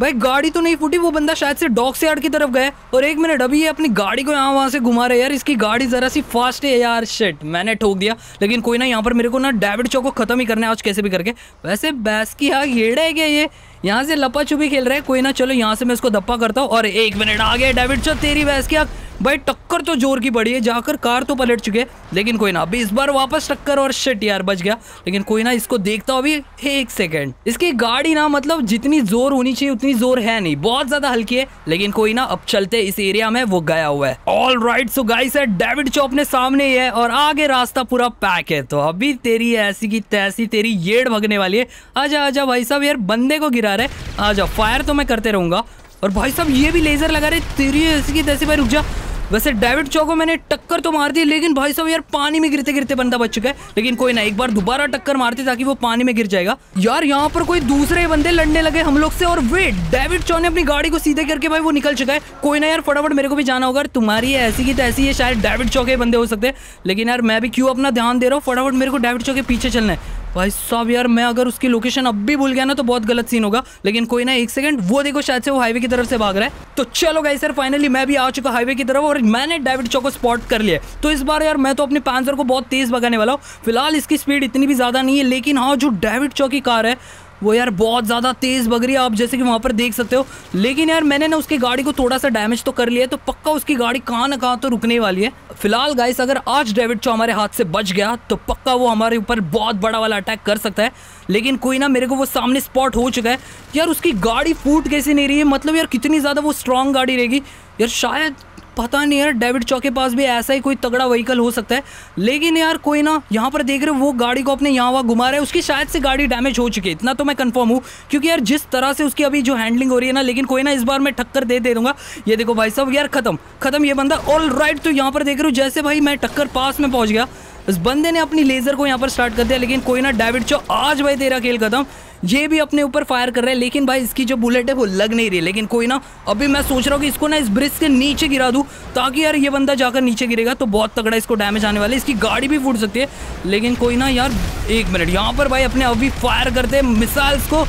भाई गाड़ी तो नहीं फूटी वो बंदा शायद से डॉग से यार्ड की तरफ गया और एक मिनट अभी ये अपनी गाड़ी को यहाँ वहाँ से घुमा रहे यार इसकी गाड़ी जरा सी फास्ट है यार शिट मैंने ठोक दिया लेकिन कोई ना यहाँ पर मेरे को ना डेविड चौक को खत्म ही करना है आज कैसे भी करके वैसे बैस की हाँ घेड़ा है क्या ये यहाँ से लपा छुपी खेल रहा है कोई ना चलो यहाँ से मैं इसको धप्पा करता हूँ और एक मिनट आ गया डेविड चौक तेरी बैस की आग भाई टक्कर तो जोर की पड़ी है जाकर कार तो पलट चुके हैं लेकिन कोई ना अभी इस बार वापस टक्कर और शिट यार बच गया लेकिन कोई ना इसको देखता हूँ अभी एक सेकेंड इसकी गाड़ी ना मतलब जितनी जोर होनी चाहिए उतनी जोर है नहीं बहुत ज्यादा हल्की है लेकिन कोई ना अब चलते इस एरिया में वो गया हुआ है ऑल राइट सो गाइस है डेविड चौप ने सामने ही है और आगे रास्ता पूरा पैक है तो अभी तेरी ऐसी की तैसी तेरी येड़ भगने वाली है आजा आजा भाई साहब यार बंदे को गिरा रहे आजा फायर तो मैं करते रहूंगा और भाई साहब ये भी लेजर लगा रहे तेरी ऐसी की तैसे भाई रुक जा वैसे डेविड चौको मैंने टक्कर तो मार दी लेकिन भाई साहब यार पानी में गिरते गिरते बंदा बच चुका है लेकिन कोई ना एक बार दोबारा टक्कर मारते ताकि वो पानी में गिर जाएगा यार यहाँ पर कोई दूसरे बंदे लड़ने लगे हम लोग से और वे डेविड चौ ने अपनी गाड़ी को सीधे करके भाई वो निकल चुका है कोई ना यार फटाफट मेरे को भी जाना होगा तुम्हारी ऐसी की तैसी है शायद डेविड चौके बंदे हो सकते हैं लेकिन यार मैं भी क्यों अपना ध्यान दे रहा हूँ फटाफट मेरे को डेविड चौके पीछे चलना है भाई साहब यार मैं अगर उसकी लोकेशन अब भी भूल गया ना तो बहुत गलत सीन होगा लेकिन कोई ना एक सेकंड वो देखो शायद से वो हाईवे की तरफ से भाग रहा है तो चलो गाइस सर फाइनली मैं भी आ चुका हाईवे की तरफ और मैंने डेविड चौक को स्पॉट कर लिया तो इस बार यार मैं तो अपने पैंसर को बहुत तेज भगाने वाला हूँ फिलहाल इसकी स्पीड इतनी भी ज़्यादा नहीं है लेकिन हाँ जो डेविड चौक की कार है वो यार बहुत ज़्यादा तेज़ बग रही है आप जैसे कि वहाँ पर देख सकते हो लेकिन यार मैंने ना उसकी गाड़ी को थोड़ा सा डैमेज तो कर लिया है तो पक्का उसकी गाड़ी कहाँ ना कहाँ तो रुकने वाली है फिलहाल गाइस अगर आज डेविड चो हमारे हाथ से बच गया तो पक्का वो हमारे ऊपर बहुत बड़ा वाला अटैक कर सकता है लेकिन कोई ना मेरे को वो सामने स्पॉट हो चुका है यार उसकी गाड़ी फूट कैसे नहीं रही है मतलब यार कितनी ज़्यादा वो स्ट्रॉन्ग गाड़ी रहेगी यार शायद पता नहीं यार डेविड चौक के पास भी ऐसा ही कोई तगड़ा व्हीकल हो सकता है लेकिन यार कोई ना यहाँ पर देख रहे हो वो गाड़ी को अपने यहाँ वहाँ घुमा रहा है उसकी शायद से गाड़ी डैमेज हो चुकी है इतना तो मैं कंफर्म हूँ क्योंकि यार जिस तरह से उसकी अभी जो हैंडलिंग हो रही है ना लेकिन कोई ना इस बार मैं टक्कर दे दे दूंगा ये देखो भाई साहब यार खत्म खत्म ये बंदा ऑल राइट तो यहाँ पर देख रहे हो जैसे भाई मैं टक्कर पास में पहुँच गया उस बंदे ने अपनी लेजर को यहाँ पर स्टार्ट कर दिया लेकिन कोई ना डेविड चो आज भाई तेरा खेल खत्म ये भी अपने ऊपर फायर कर रहे हैं लेकिन भाई इसकी जो बुलेट है वो लग नहीं रही लेकिन कोई ना अभी मैं सोच रहा हूँ कि इसको ना इस ब्रिज के नीचे गिरा दूँ ताकि यार ये बंदा जाकर नीचे गिरेगा तो बहुत तगड़ा इसको डैमेज आने वाला है इसकी गाड़ी भी फूट सकती है लेकिन कोई ना यार एक मिनट यहाँ पर भाई अपने अभी फायर करते हैं मिसाइल्स को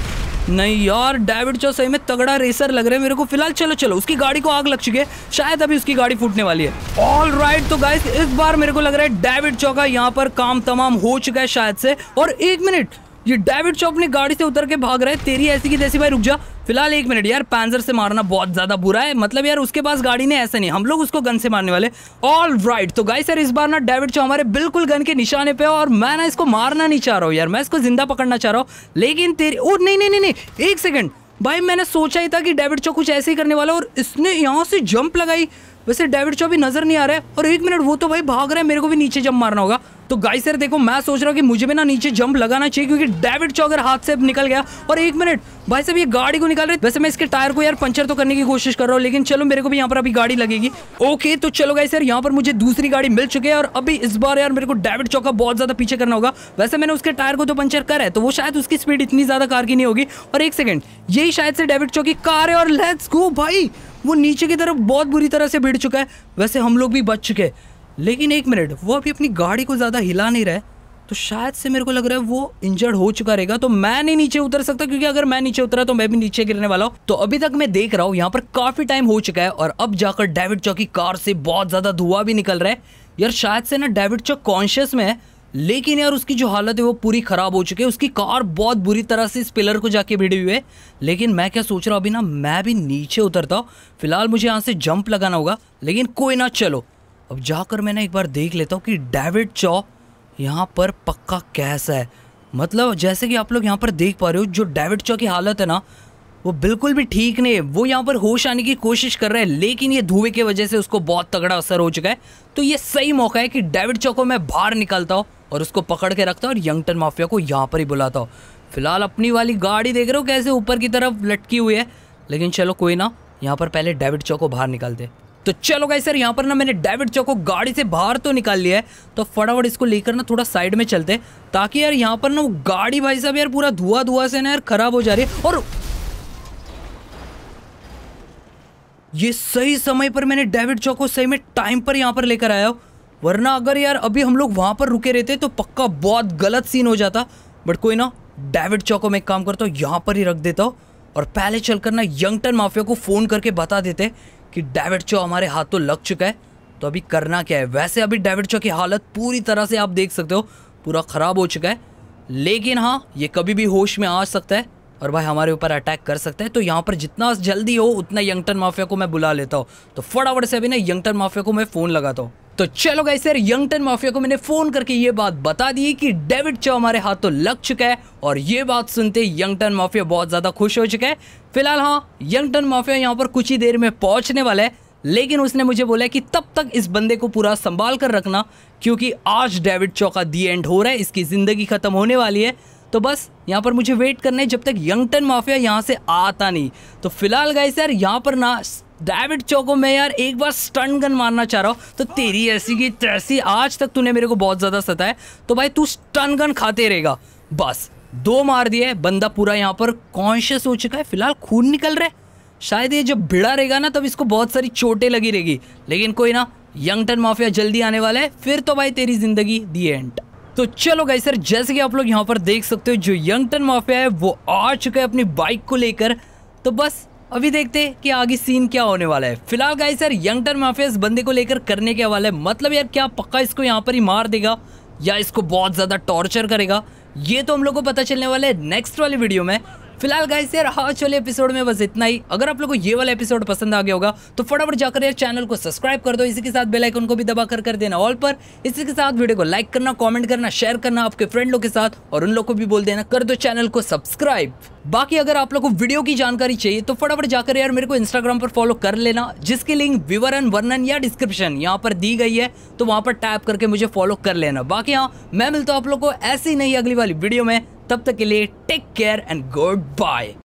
नहीं यार डेविड चो सही में तगड़ा रेसर लग रहा है मेरे को फिलहाल चलो चलो उसकी गाड़ी को आग लग चुकी है शायद अभी उसकी गाड़ी फूटने वाली है ऑल राइट right, तो गाइस इस बार मेरे को लग रहा है डेविड चो का यहाँ पर काम तमाम हो चुका है शायद से और एक मिनट ये डेविड चौक ने गाड़ी से उतर के भाग रहे तेरी ऐसी की तैसी भाई रुक जा फिलहाल एक मिनट यार पैंजर से मारना बहुत ज्यादा बुरा है मतलब यार उसके पास गाड़ी ने ऐसा नहीं हम लोग उसको गन से मारने वाले ऑल राइट तो गाई सर इस बार ना डेविड चौक हमारे बिल्कुल गन के निशाने पे और मैं ना इसको मारना नहीं चाह रहा हूँ यार मैं इसको जिंदा पकड़ना चाह रहा हूँ लेकिन तेरी ओ नहीं नहीं नहीं एक सेकेंड भाई मैंने सोचा ही था कि डेविड चौक कुछ ऐसे ही करने वाला और इसने यहाँ से जंप लगाई वैसे डेविड चौक भी नजर नहीं आ रहा है और एक मिनट वो तो भाई भाग रहा है मेरे को भी नीचे जंप मारना होगा तो गाइस यार देखो मैं सोच रहा हूँ कि मुझे भी ना नीचे जंप लगाना चाहिए क्योंकि डेविड चौगर हाथ से निकल गया और एक मिनट भाई साहब ये गाड़ी को निकाल रहे वैसे मैं इसके टायर को यार पंचर तो करने की कोशिश कर रहा हूँ लेकिन चलो मेरे को भी यहाँ पर अभी गाड़ी लगेगी ओके तो चलो गाई सर यहाँ पर मुझे दूसरी गाड़ी मिल चुकी है और अभी इस बार यार मेरे को डेविड चौका बहुत ज़्यादा पीछे करना होगा वैसे मैंने उसके टायर को तो पंचर करा है तो वो शायद उसकी स्पीड इतनी ज़्यादा कार की नहीं होगी और एक सेकेंड यही शायद से डेविड चौकी कार है और लेट्स गो भाई वो नीचे की तरफ बहुत बुरी तरह से भिड़ चुका है वैसे हम लोग भी बच चुके हैं लेकिन एक मिनट वो अभी अपनी गाड़ी को ज़्यादा हिला नहीं रहा है तो शायद से मेरे को लग रहा है वो इंजर्ड हो चुका रहेगा तो मैं नहीं नीचे उतर सकता क्योंकि अगर मैं नीचे उतरा तो मैं भी नीचे गिरने वाला हूँ तो अभी तक मैं देख रहा हूँ यहाँ पर काफ़ी टाइम हो चुका है और अब जाकर डेविड चौक की कार से बहुत ज़्यादा धुआं भी निकल रहा है यार शायद से ना डेविड चौक कॉन्शियस में है लेकिन यार उसकी जो हालत है वो पूरी ख़राब हो चुकी है उसकी कार बहुत बुरी तरह से इस पिलर को जाके भिड़ी हुई है लेकिन मैं क्या सोच रहा हूँ अभी ना मैं भी नीचे उतरता हूँ फिलहाल मुझे यहाँ से जंप लगाना होगा लेकिन कोई ना चलो अब जाकर मैंने एक बार देख लेता हूँ कि डेविड चॉ यहाँ पर पक्का कैसा है मतलब जैसे कि आप लोग यहाँ पर देख पा रहे हो जो डेविड चॉ की हालत है ना वो बिल्कुल भी ठीक नहीं है वो यहाँ पर होश आने की कोशिश कर रहा है लेकिन ये धुएं की वजह से उसको बहुत तगड़ा असर हो चुका है तो ये सही मौका है कि डेविड चॉ को मैं बाहर निकलता हूँ और उसको पकड़ के रखता हूँ और यंगटन माफिया को यहाँ पर ही बुलाता हूँ फिलहाल अपनी वाली गाड़ी देख रहे हो कैसे ऊपर की तरफ लटकी हुई है लेकिन चलो कोई ना यहाँ पर पहले डेविड चौक को बाहर निकालते तो चलो गाई सर यहाँ पर ना मैंने डेविड चौको को गाड़ी से बाहर तो निकाल लिया है तो फटाफट इसको लेकर ना थोड़ा साइड में चलते ताकि यार यहाँ पर ना वो गाड़ी भाई साहब यार पूरा धुआं धुआं से ना यार खराब हो जा रही है और ये सही समय पर मैंने डेविड चो को सही में टाइम पर यहाँ पर लेकर आया वरना अगर यार अभी हम लोग वहां पर रुके रहते तो पक्का बहुत गलत सीन हो जाता बट कोई ना डेविड चौको में एक काम करता हूँ यहाँ पर ही रख देता हूँ और पहले चलकर ना यंगटन माफिया को फ़ोन करके बता देते कि डेविड चो हमारे हाथों तो लग चुका है तो अभी करना क्या है वैसे अभी डेविड चो की हालत पूरी तरह से आप देख सकते हो पूरा ख़राब हो चुका है लेकिन हाँ ये कभी भी होश में आ सकता है और भाई हमारे ऊपर अटैक कर सकते हैं तो यहाँ पर जितना जल्दी हो उतना यंगटन माफिया को मैं बुला लेता हूँ तो फटाफट से अभी ना यंगटन माफिया को मैं फ़ोन लगाता हूँ तो चलो गाइस यार यंगटन माफिया को मैंने फोन करके ये बात बता दी कि डेविड चो हमारे हाथों तो लग चुका है और ये बात सुनते यंगटन माफिया बहुत ज्यादा खुश हो चुका है फिलहाल हाँ यंगटन माफिया यहाँ पर कुछ ही देर में पहुंचने वाला है लेकिन उसने मुझे बोला कि तब तक इस बंदे को पूरा संभाल कर रखना क्योंकि आज डेविड चो का दी एंड हो रहा है इसकी जिंदगी खत्म होने वाली है तो बस यहाँ पर मुझे वेट करना है जब तक यंगटन माफिया यहाँ से आता नहीं तो फिलहाल गए यार यहाँ पर ना डेविड चौको मैं यार एक बार स्टन गन मारना चाह रहा हूँ तो तेरी ऐसी की तैसी आज तक तूने मेरे को बहुत ज़्यादा सताया तो भाई तू स्टन गन खाते रहेगा बस दो मार दिए बंदा पूरा यहाँ पर कॉन्शियस हो चुका है फिलहाल खून निकल रहा है शायद ये जब भिड़ा रहेगा ना तब इसको बहुत सारी चोटें लगी रहेगी लेकिन कोई ना यंगटन माफिया जल्दी आने वाला है फिर तो भाई तेरी ज़िंदगी दी एंड तो चलो गाई सर जैसे कि आप लोग यहाँ पर देख सकते हो जो यंग टन माफिया है वो आ चुका है अपनी बाइक को लेकर तो बस अभी देखते हैं कि आगे सीन क्या होने वाला है फिलहाल गाई सर यंग टन माफिया इस बंदे को लेकर करने के वाला है मतलब यार क्या पक्का इसको यहाँ पर ही मार देगा या इसको बहुत ज़्यादा टॉर्चर करेगा ये तो हम लोग को पता चलने वाला है नेक्स्ट वाली वीडियो में फिलहाल गाइस यार आज वाले एपिसोड में बस इतना ही अगर आप लोग को ये वाला एपिसोड पसंद आ गया होगा तो फटाफट जाकर यार चैनल को सब्सक्राइब कर दो इसी के साथ बेलाइकन को भी दबा कर, कर देना ऑल पर इसी के साथ वीडियो को लाइक करना कॉमेंट करना शेयर करना आपके फ्रेंड लोग के साथ और उन लोग को भी बोल देना कर दो चैनल को सब्सक्राइब बाकी अगर आप लोग को वीडियो की जानकारी चाहिए तो फटाफट जाकर यार मेरे को इंस्टाग्राम पर फॉलो कर लेना जिसकी लिंक विवरण वर्णन या डिस्क्रिप्शन यहाँ पर दी गई है तो वहाँ पर टैप करके मुझे फॉलो कर लेना बाकी हाँ मैं मिलता हूँ आप लोग को ऐसी नहीं अगली वाली वीडियो में तब तक के लिए take care and good bye